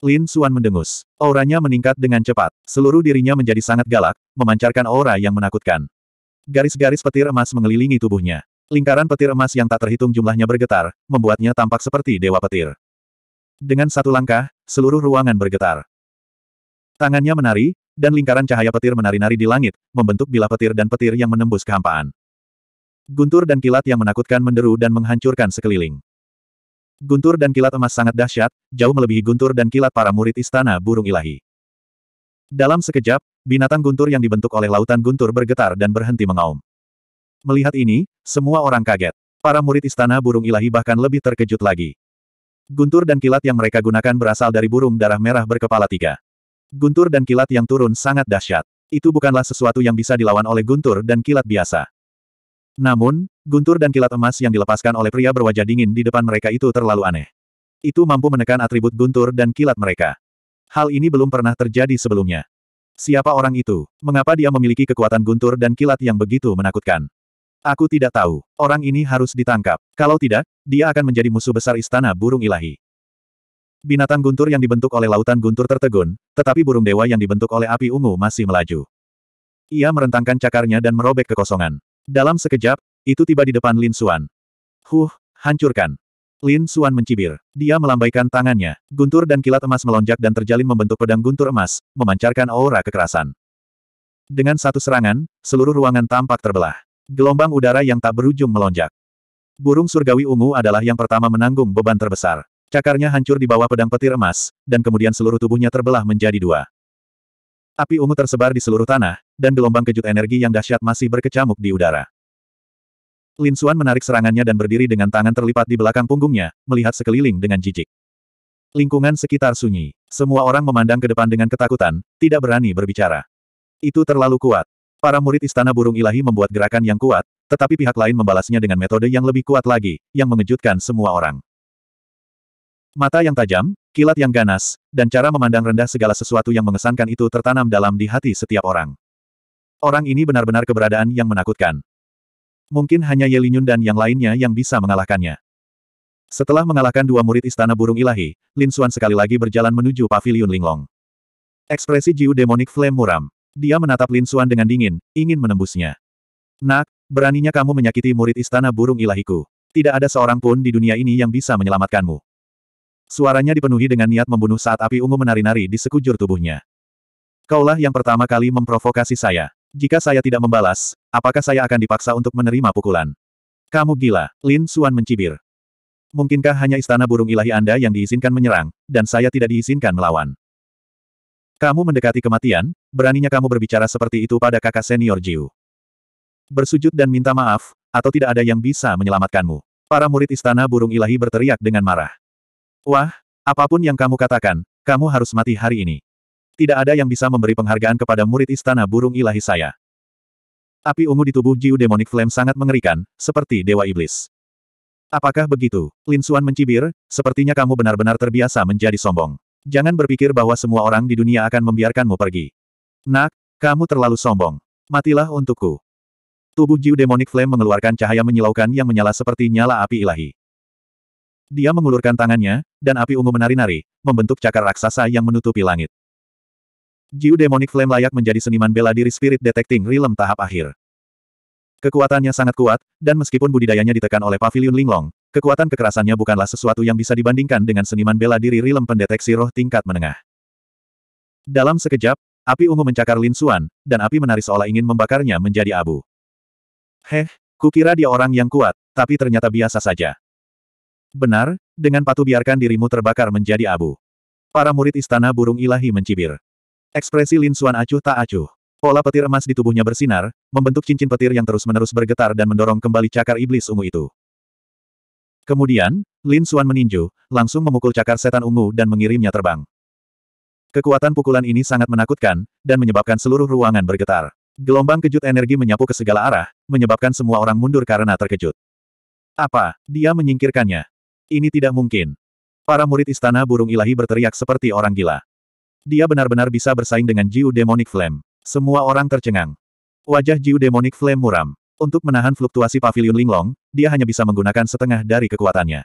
Lin Suan mendengus. Auranya meningkat dengan cepat. Seluruh dirinya menjadi sangat galak, memancarkan aura yang menakutkan. Garis-garis petir emas mengelilingi tubuhnya. Lingkaran petir emas yang tak terhitung jumlahnya bergetar, membuatnya tampak seperti dewa petir. Dengan satu langkah, seluruh ruangan bergetar. Tangannya menari, dan lingkaran cahaya petir menari-nari di langit, membentuk bilah petir dan petir yang menembus kehampaan. Guntur dan kilat yang menakutkan menderu dan menghancurkan sekeliling. Guntur dan kilat emas sangat dahsyat, jauh melebihi guntur dan kilat para murid istana burung ilahi. Dalam sekejap, binatang guntur yang dibentuk oleh lautan guntur bergetar dan berhenti mengaum. Melihat ini, semua orang kaget. Para murid istana burung ilahi bahkan lebih terkejut lagi. Guntur dan kilat yang mereka gunakan berasal dari burung darah merah berkepala tiga. Guntur dan kilat yang turun sangat dahsyat. Itu bukanlah sesuatu yang bisa dilawan oleh guntur dan kilat biasa. Namun, guntur dan kilat emas yang dilepaskan oleh pria berwajah dingin di depan mereka itu terlalu aneh. Itu mampu menekan atribut guntur dan kilat mereka. Hal ini belum pernah terjadi sebelumnya. Siapa orang itu? Mengapa dia memiliki kekuatan guntur dan kilat yang begitu menakutkan? Aku tidak tahu. Orang ini harus ditangkap. Kalau tidak, dia akan menjadi musuh besar istana burung ilahi. Binatang guntur yang dibentuk oleh lautan guntur tertegun, tetapi burung dewa yang dibentuk oleh api ungu masih melaju. Ia merentangkan cakarnya dan merobek kekosongan. Dalam sekejap, itu tiba di depan Lin Suan. Huh, hancurkan. Lin Suan mencibir. Dia melambaikan tangannya. Guntur dan kilat emas melonjak dan terjalin membentuk pedang guntur emas, memancarkan aura kekerasan. Dengan satu serangan, seluruh ruangan tampak terbelah. Gelombang udara yang tak berujung melonjak. Burung surgawi ungu adalah yang pertama menanggung beban terbesar. Cakarnya hancur di bawah pedang petir emas, dan kemudian seluruh tubuhnya terbelah menjadi dua. Api ungu tersebar di seluruh tanah, dan gelombang kejut energi yang dahsyat masih berkecamuk di udara. Lin Xuan menarik serangannya dan berdiri dengan tangan terlipat di belakang punggungnya, melihat sekeliling dengan jijik. Lingkungan sekitar sunyi. Semua orang memandang ke depan dengan ketakutan, tidak berani berbicara. Itu terlalu kuat. Para murid Istana Burung Ilahi membuat gerakan yang kuat, tetapi pihak lain membalasnya dengan metode yang lebih kuat lagi, yang mengejutkan semua orang. Mata yang tajam, Kilat yang ganas, dan cara memandang rendah segala sesuatu yang mengesankan itu tertanam dalam di hati setiap orang. Orang ini benar-benar keberadaan yang menakutkan. Mungkin hanya Yelinyun dan yang lainnya yang bisa mengalahkannya. Setelah mengalahkan dua murid Istana Burung Ilahi, Lin Xuan sekali lagi berjalan menuju Pavilion Linglong. Ekspresi Jiu Demonic Flame muram. Dia menatap Lin Xuan dengan dingin, ingin menembusnya. Nak, beraninya kamu menyakiti murid Istana Burung Ilahiku. Tidak ada seorang pun di dunia ini yang bisa menyelamatkanmu. Suaranya dipenuhi dengan niat membunuh saat api ungu menari-nari di sekujur tubuhnya. Kaulah yang pertama kali memprovokasi saya. Jika saya tidak membalas, apakah saya akan dipaksa untuk menerima pukulan? Kamu gila, Lin Suan mencibir. Mungkinkah hanya istana burung ilahi Anda yang diizinkan menyerang, dan saya tidak diizinkan melawan? Kamu mendekati kematian, beraninya kamu berbicara seperti itu pada kakak senior Jiu. Bersujud dan minta maaf, atau tidak ada yang bisa menyelamatkanmu. Para murid istana burung ilahi berteriak dengan marah. Wah, apapun yang kamu katakan, kamu harus mati hari ini. Tidak ada yang bisa memberi penghargaan kepada murid istana burung ilahi saya. Api ungu di tubuh Jiu Demonic Flame sangat mengerikan, seperti Dewa Iblis. Apakah begitu? Lin Suan mencibir, sepertinya kamu benar-benar terbiasa menjadi sombong. Jangan berpikir bahwa semua orang di dunia akan membiarkanmu pergi. Nak, kamu terlalu sombong. Matilah untukku. Tubuh Jiu Demonic Flame mengeluarkan cahaya menyilaukan yang menyala seperti nyala api ilahi. Dia mengulurkan tangannya, dan api ungu menari-nari, membentuk cakar raksasa yang menutupi langit. Jiu Demonic Flame layak menjadi seniman bela diri Spirit Detecting Realm tahap akhir. Kekuatannya sangat kuat, dan meskipun budidayanya ditekan oleh Pavilion Linglong, kekuatan kekerasannya bukanlah sesuatu yang bisa dibandingkan dengan seniman bela diri Realm pendeteksi roh tingkat menengah. Dalam sekejap, api ungu mencakar Lin Suan, dan api menari seolah ingin membakarnya menjadi abu. Heh, kukira dia orang yang kuat, tapi ternyata biasa saja. Benar, dengan patuh biarkan dirimu terbakar menjadi abu. Para murid istana burung ilahi mencibir. Ekspresi Lin Xuan acuh tak acuh. Pola petir emas di tubuhnya bersinar, membentuk cincin petir yang terus-menerus bergetar dan mendorong kembali cakar iblis ungu itu. Kemudian, Lin Xuan meninju, langsung memukul cakar setan ungu dan mengirimnya terbang. Kekuatan pukulan ini sangat menakutkan, dan menyebabkan seluruh ruangan bergetar. Gelombang kejut energi menyapu ke segala arah, menyebabkan semua orang mundur karena terkejut. Apa, dia menyingkirkannya. Ini tidak mungkin. Para murid istana burung ilahi berteriak seperti orang gila. Dia benar-benar bisa bersaing dengan Jiu Demonic Flame. Semua orang tercengang. Wajah Jiu Demonic Flame muram. Untuk menahan fluktuasi pavilion Linglong, dia hanya bisa menggunakan setengah dari kekuatannya.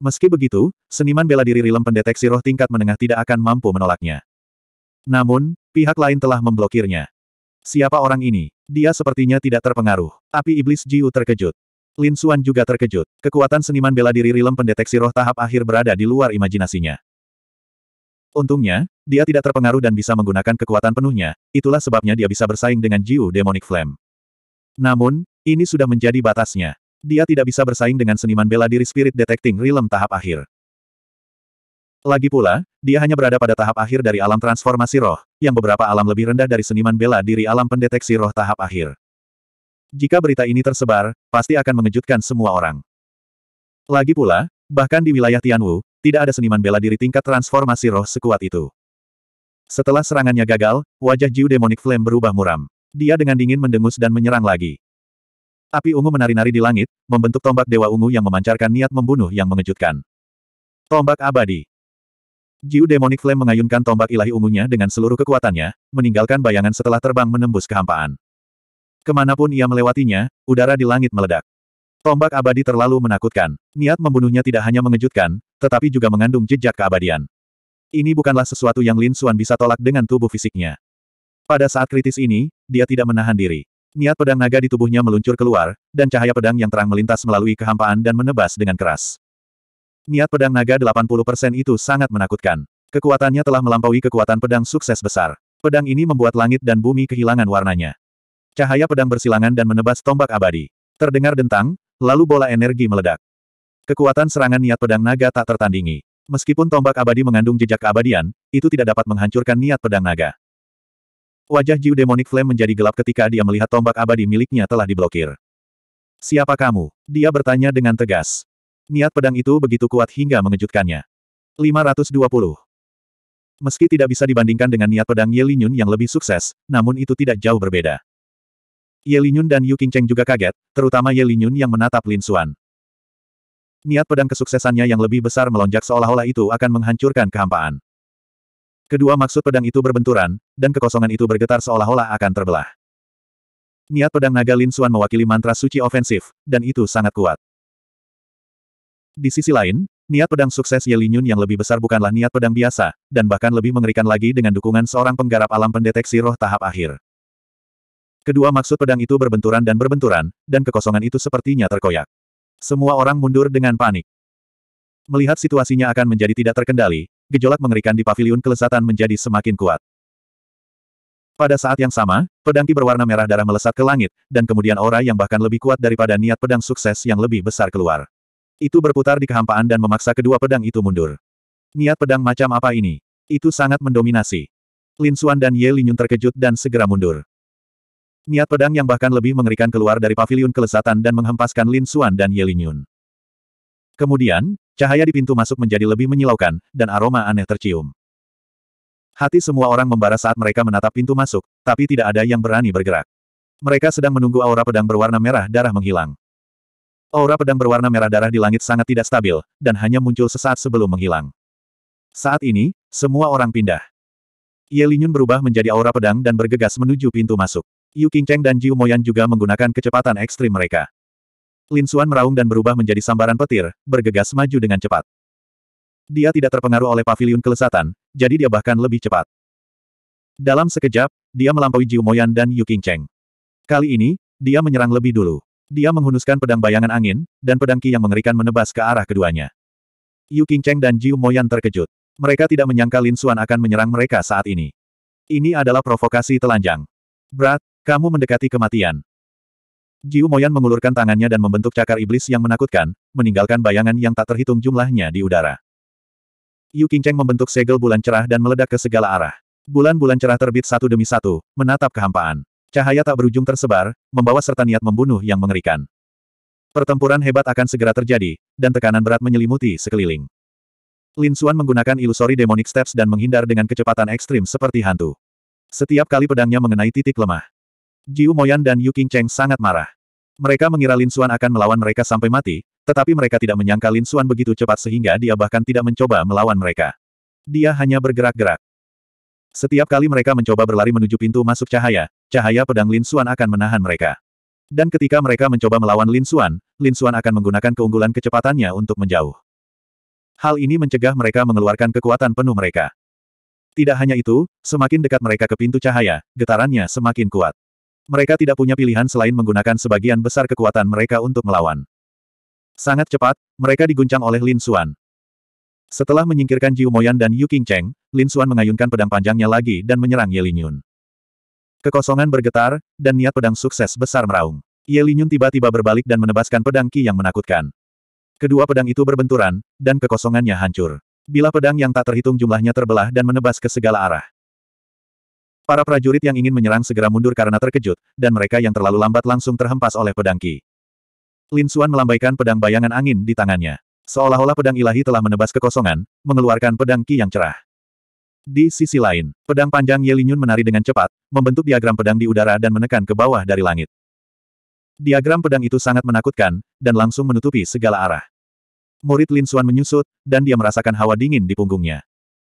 Meski begitu, seniman bela diri Rilem pendeteksi roh tingkat menengah tidak akan mampu menolaknya. Namun, pihak lain telah memblokirnya. Siapa orang ini? Dia sepertinya tidak terpengaruh. Api iblis Jiu terkejut. Lin Xuan juga terkejut. Kekuatan seniman bela diri Rilem pendeteksi roh tahap akhir berada di luar imajinasinya. Untungnya, dia tidak terpengaruh dan bisa menggunakan kekuatan penuhnya, itulah sebabnya dia bisa bersaing dengan Jiu Demonic Flame. Namun, ini sudah menjadi batasnya. Dia tidak bisa bersaing dengan seniman bela diri Spirit Detecting Rilem tahap akhir. Lagi pula, dia hanya berada pada tahap akhir dari alam transformasi roh, yang beberapa alam lebih rendah dari seniman bela diri alam pendeteksi roh tahap akhir. Jika berita ini tersebar, pasti akan mengejutkan semua orang. Lagi pula, bahkan di wilayah Tianwu, tidak ada seniman bela diri tingkat transformasi roh sekuat itu. Setelah serangannya gagal, wajah Jiu Demonic Flame berubah muram. Dia dengan dingin mendengus dan menyerang lagi. Api ungu menari-nari di langit, membentuk tombak dewa ungu yang memancarkan niat membunuh yang mengejutkan. Tombak abadi. Jiu Demonic Flame mengayunkan tombak ilahi ungunya dengan seluruh kekuatannya, meninggalkan bayangan setelah terbang menembus kehampaan. Kemanapun ia melewatinya, udara di langit meledak. Tombak abadi terlalu menakutkan. Niat membunuhnya tidak hanya mengejutkan, tetapi juga mengandung jejak keabadian. Ini bukanlah sesuatu yang Lin Xuan bisa tolak dengan tubuh fisiknya. Pada saat kritis ini, dia tidak menahan diri. Niat pedang naga di tubuhnya meluncur keluar, dan cahaya pedang yang terang melintas melalui kehampaan dan menebas dengan keras. Niat pedang naga 80% itu sangat menakutkan. Kekuatannya telah melampaui kekuatan pedang sukses besar. Pedang ini membuat langit dan bumi kehilangan warnanya. Cahaya pedang bersilangan dan menebas tombak abadi. Terdengar dentang, lalu bola energi meledak. Kekuatan serangan niat pedang naga tak tertandingi. Meskipun tombak abadi mengandung jejak keabadian, itu tidak dapat menghancurkan niat pedang naga. Wajah Jiu Demonic Flame menjadi gelap ketika dia melihat tombak abadi miliknya telah diblokir. Siapa kamu? Dia bertanya dengan tegas. Niat pedang itu begitu kuat hingga mengejutkannya. 520. Meski tidak bisa dibandingkan dengan niat pedang Ye Yun yang lebih sukses, namun itu tidak jauh berbeda. Ye Linyun dan Yu Qingcheng juga kaget, terutama Ye Linyun yang menatap Lin Xuan. Niat pedang kesuksesannya yang lebih besar melonjak seolah-olah itu akan menghancurkan kehampaan. Kedua maksud pedang itu berbenturan, dan kekosongan itu bergetar seolah-olah akan terbelah. Niat pedang naga Lin Xuan mewakili mantra suci ofensif, dan itu sangat kuat. Di sisi lain, niat pedang sukses Ye Linyun yang lebih besar bukanlah niat pedang biasa, dan bahkan lebih mengerikan lagi dengan dukungan seorang penggarap alam pendeteksi roh tahap akhir. Kedua maksud pedang itu berbenturan dan berbenturan, dan kekosongan itu sepertinya terkoyak. Semua orang mundur dengan panik. Melihat situasinya akan menjadi tidak terkendali, gejolak mengerikan di paviliun kelesatan menjadi semakin kuat. Pada saat yang sama, pedang ki berwarna merah darah melesat ke langit, dan kemudian aura yang bahkan lebih kuat daripada niat pedang sukses yang lebih besar keluar. Itu berputar di kehampaan dan memaksa kedua pedang itu mundur. Niat pedang macam apa ini? Itu sangat mendominasi. Lin Xuan dan Ye Linyun terkejut dan segera mundur. Niat pedang yang bahkan lebih mengerikan keluar dari paviliun kelesatan dan menghempaskan Lin Xuan dan Ye Yun. Kemudian, cahaya di pintu masuk menjadi lebih menyilaukan, dan aroma aneh tercium. Hati semua orang membara saat mereka menatap pintu masuk, tapi tidak ada yang berani bergerak. Mereka sedang menunggu aura pedang berwarna merah darah menghilang. Aura pedang berwarna merah darah di langit sangat tidak stabil, dan hanya muncul sesaat sebelum menghilang. Saat ini, semua orang pindah. Ye Yun berubah menjadi aura pedang dan bergegas menuju pintu masuk. Yu Qingcheng dan Jiu Moyan juga menggunakan kecepatan ekstrim mereka. Lin Xuan meraung dan berubah menjadi sambaran petir, bergegas maju dengan cepat. Dia tidak terpengaruh oleh pavilion kelesatan, jadi dia bahkan lebih cepat. Dalam sekejap, dia melampaui Jiu Moyan dan Yu Qingcheng. Kali ini, dia menyerang lebih dulu. Dia menghunuskan pedang bayangan angin, dan pedang ki yang mengerikan menebas ke arah keduanya. Yu Qingcheng dan Jiu Moyan terkejut. Mereka tidak menyangka Lin Xuan akan menyerang mereka saat ini. Ini adalah provokasi telanjang. Brat, kamu mendekati kematian. Jiu Moyan mengulurkan tangannya dan membentuk cakar iblis yang menakutkan, meninggalkan bayangan yang tak terhitung jumlahnya di udara. Yu Qingcheng membentuk segel bulan cerah dan meledak ke segala arah. Bulan-bulan cerah terbit satu demi satu, menatap kehampaan. Cahaya tak berujung tersebar, membawa serta niat membunuh yang mengerikan. Pertempuran hebat akan segera terjadi, dan tekanan berat menyelimuti sekeliling. Lin Xuan menggunakan ilusori demonic steps dan menghindar dengan kecepatan ekstrim seperti hantu. Setiap kali pedangnya mengenai titik lemah, Jiu Moyan dan Yu King Cheng sangat marah. Mereka mengira Lin Xuan akan melawan mereka sampai mati, tetapi mereka tidak menyangka Lin Xuan begitu cepat sehingga dia bahkan tidak mencoba melawan mereka. Dia hanya bergerak-gerak. Setiap kali mereka mencoba berlari menuju pintu masuk cahaya, cahaya pedang Lin Xuan akan menahan mereka. Dan ketika mereka mencoba melawan Lin Xuan, Lin Xuan akan menggunakan keunggulan kecepatannya untuk menjauh. Hal ini mencegah mereka mengeluarkan kekuatan penuh mereka. Tidak hanya itu, semakin dekat mereka ke pintu cahaya, getarannya semakin kuat. Mereka tidak punya pilihan selain menggunakan sebagian besar kekuatan mereka untuk melawan. Sangat cepat, mereka diguncang oleh Lin Xuan. Setelah menyingkirkan Jiu Moyan dan Yu King Cheng, Lin Xuan mengayunkan pedang panjangnya lagi dan menyerang Ye Linyun. Kekosongan bergetar, dan niat pedang sukses besar meraung. Ye Linyun tiba-tiba berbalik dan menebaskan pedang Qi yang menakutkan. Kedua pedang itu berbenturan, dan kekosongannya hancur. Bila pedang yang tak terhitung jumlahnya terbelah dan menebas ke segala arah. Para prajurit yang ingin menyerang segera mundur karena terkejut, dan mereka yang terlalu lambat langsung terhempas oleh pedang Qi. Lin Xuan melambaikan pedang bayangan angin di tangannya. Seolah-olah pedang ilahi telah menebas kekosongan, mengeluarkan pedang Qi yang cerah. Di sisi lain, pedang panjang Ye Lin Yun menari dengan cepat, membentuk diagram pedang di udara dan menekan ke bawah dari langit. Diagram pedang itu sangat menakutkan, dan langsung menutupi segala arah. Murid Lin Xuan menyusut, dan dia merasakan hawa dingin di punggungnya.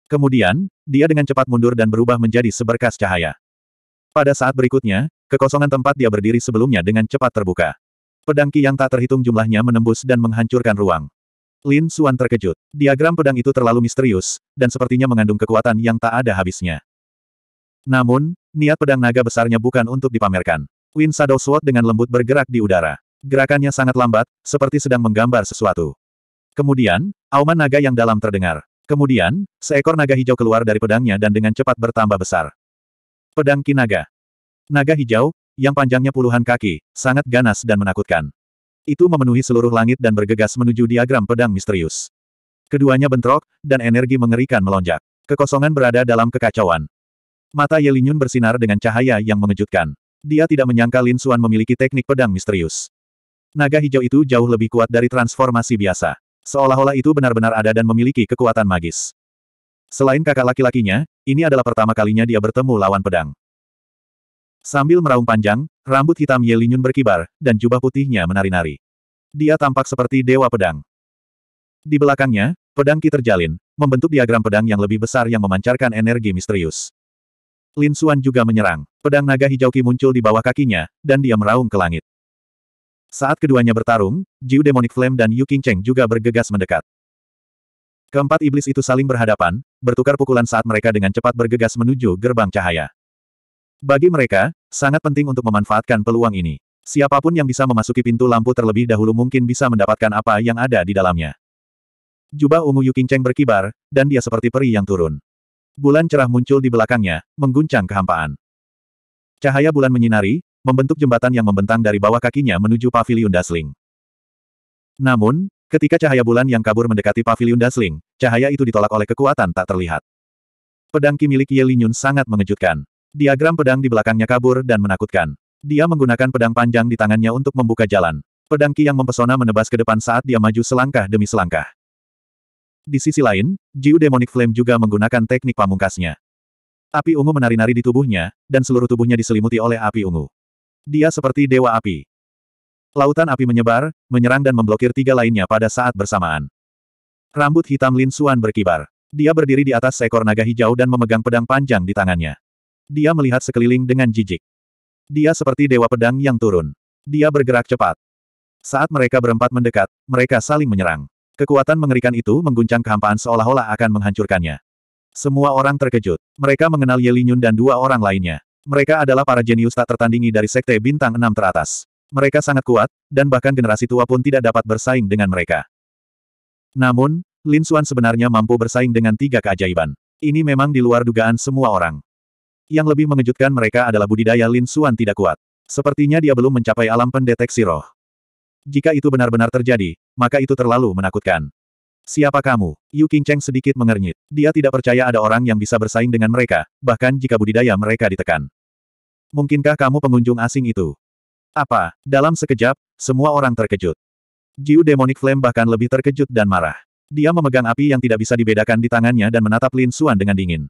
Kemudian, dia dengan cepat mundur dan berubah menjadi seberkas cahaya. Pada saat berikutnya, kekosongan tempat dia berdiri sebelumnya dengan cepat terbuka. Pedang Ki yang tak terhitung jumlahnya menembus dan menghancurkan ruang. Lin Suan terkejut. Diagram pedang itu terlalu misterius, dan sepertinya mengandung kekuatan yang tak ada habisnya. Namun, niat pedang naga besarnya bukan untuk dipamerkan. Win Shadow Sword dengan lembut bergerak di udara. Gerakannya sangat lambat, seperti sedang menggambar sesuatu. Kemudian, auman naga yang dalam terdengar. Kemudian, seekor naga hijau keluar dari pedangnya dan dengan cepat bertambah besar. Pedang Kinaga. Naga hijau, yang panjangnya puluhan kaki, sangat ganas dan menakutkan. Itu memenuhi seluruh langit dan bergegas menuju diagram pedang misterius. Keduanya bentrok, dan energi mengerikan melonjak. Kekosongan berada dalam kekacauan. Mata Yelinyun bersinar dengan cahaya yang mengejutkan. Dia tidak menyangka Lin Xuan memiliki teknik pedang misterius. Naga hijau itu jauh lebih kuat dari transformasi biasa. Seolah-olah itu benar-benar ada dan memiliki kekuatan magis. Selain kakak laki-lakinya, ini adalah pertama kalinya dia bertemu lawan pedang. Sambil meraung panjang, rambut hitam Ye Linyun berkibar, dan jubah putihnya menari-nari. Dia tampak seperti dewa pedang. Di belakangnya, pedang Ki terjalin, membentuk diagram pedang yang lebih besar yang memancarkan energi misterius. Lin Xuan juga menyerang. Pedang naga hijau Ki muncul di bawah kakinya, dan dia meraung ke langit. Saat keduanya bertarung, Jiu Demonic Flame dan Yu King juga bergegas mendekat. Keempat iblis itu saling berhadapan, bertukar pukulan saat mereka dengan cepat bergegas menuju gerbang cahaya. Bagi mereka, sangat penting untuk memanfaatkan peluang ini. Siapapun yang bisa memasuki pintu lampu terlebih dahulu mungkin bisa mendapatkan apa yang ada di dalamnya. Jubah ungu Yu King berkibar, dan dia seperti peri yang turun. Bulan cerah muncul di belakangnya, mengguncang kehampaan. Cahaya bulan menyinari, membentuk jembatan yang membentang dari bawah kakinya menuju paviliun Dasling. Namun, ketika cahaya bulan yang kabur mendekati paviliun Dasling, cahaya itu ditolak oleh kekuatan tak terlihat. Pedang Ki milik Ye Linyun sangat mengejutkan. Diagram pedang di belakangnya kabur dan menakutkan. Dia menggunakan pedang panjang di tangannya untuk membuka jalan. Pedang Ki yang mempesona menebas ke depan saat dia maju selangkah demi selangkah. Di sisi lain, Jiu Demonic Flame juga menggunakan teknik pamungkasnya. Api ungu menari-nari di tubuhnya, dan seluruh tubuhnya diselimuti oleh api ungu. Dia seperti dewa api. Lautan api menyebar, menyerang dan memblokir tiga lainnya pada saat bersamaan. Rambut hitam Lin Suan berkibar. Dia berdiri di atas seekor naga hijau dan memegang pedang panjang di tangannya. Dia melihat sekeliling dengan jijik. Dia seperti dewa pedang yang turun. Dia bergerak cepat. Saat mereka berempat mendekat, mereka saling menyerang. Kekuatan mengerikan itu mengguncang kehampaan seolah-olah akan menghancurkannya. Semua orang terkejut. Mereka mengenal Ye Linyun dan dua orang lainnya. Mereka adalah para jenius tak tertandingi dari sekte bintang enam teratas. Mereka sangat kuat, dan bahkan generasi tua pun tidak dapat bersaing dengan mereka. Namun, Lin Xuan sebenarnya mampu bersaing dengan tiga keajaiban. Ini memang di luar dugaan semua orang. Yang lebih mengejutkan mereka adalah budidaya Lin Xuan tidak kuat. Sepertinya dia belum mencapai alam pendeteksi roh. Jika itu benar-benar terjadi, maka itu terlalu menakutkan. Siapa kamu? Yu Qingcheng sedikit mengernyit. Dia tidak percaya ada orang yang bisa bersaing dengan mereka, bahkan jika budidaya mereka ditekan. Mungkinkah kamu pengunjung asing itu? Apa? Dalam sekejap, semua orang terkejut. Jiu Demonic Flame bahkan lebih terkejut dan marah. Dia memegang api yang tidak bisa dibedakan di tangannya dan menatap Lin Xuan dengan dingin.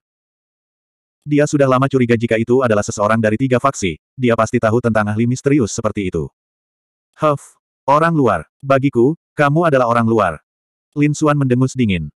Dia sudah lama curiga jika itu adalah seseorang dari tiga faksi, dia pasti tahu tentang ahli misterius seperti itu. Huff, orang luar, bagiku, kamu adalah orang luar, Lin Suan mendengus dingin.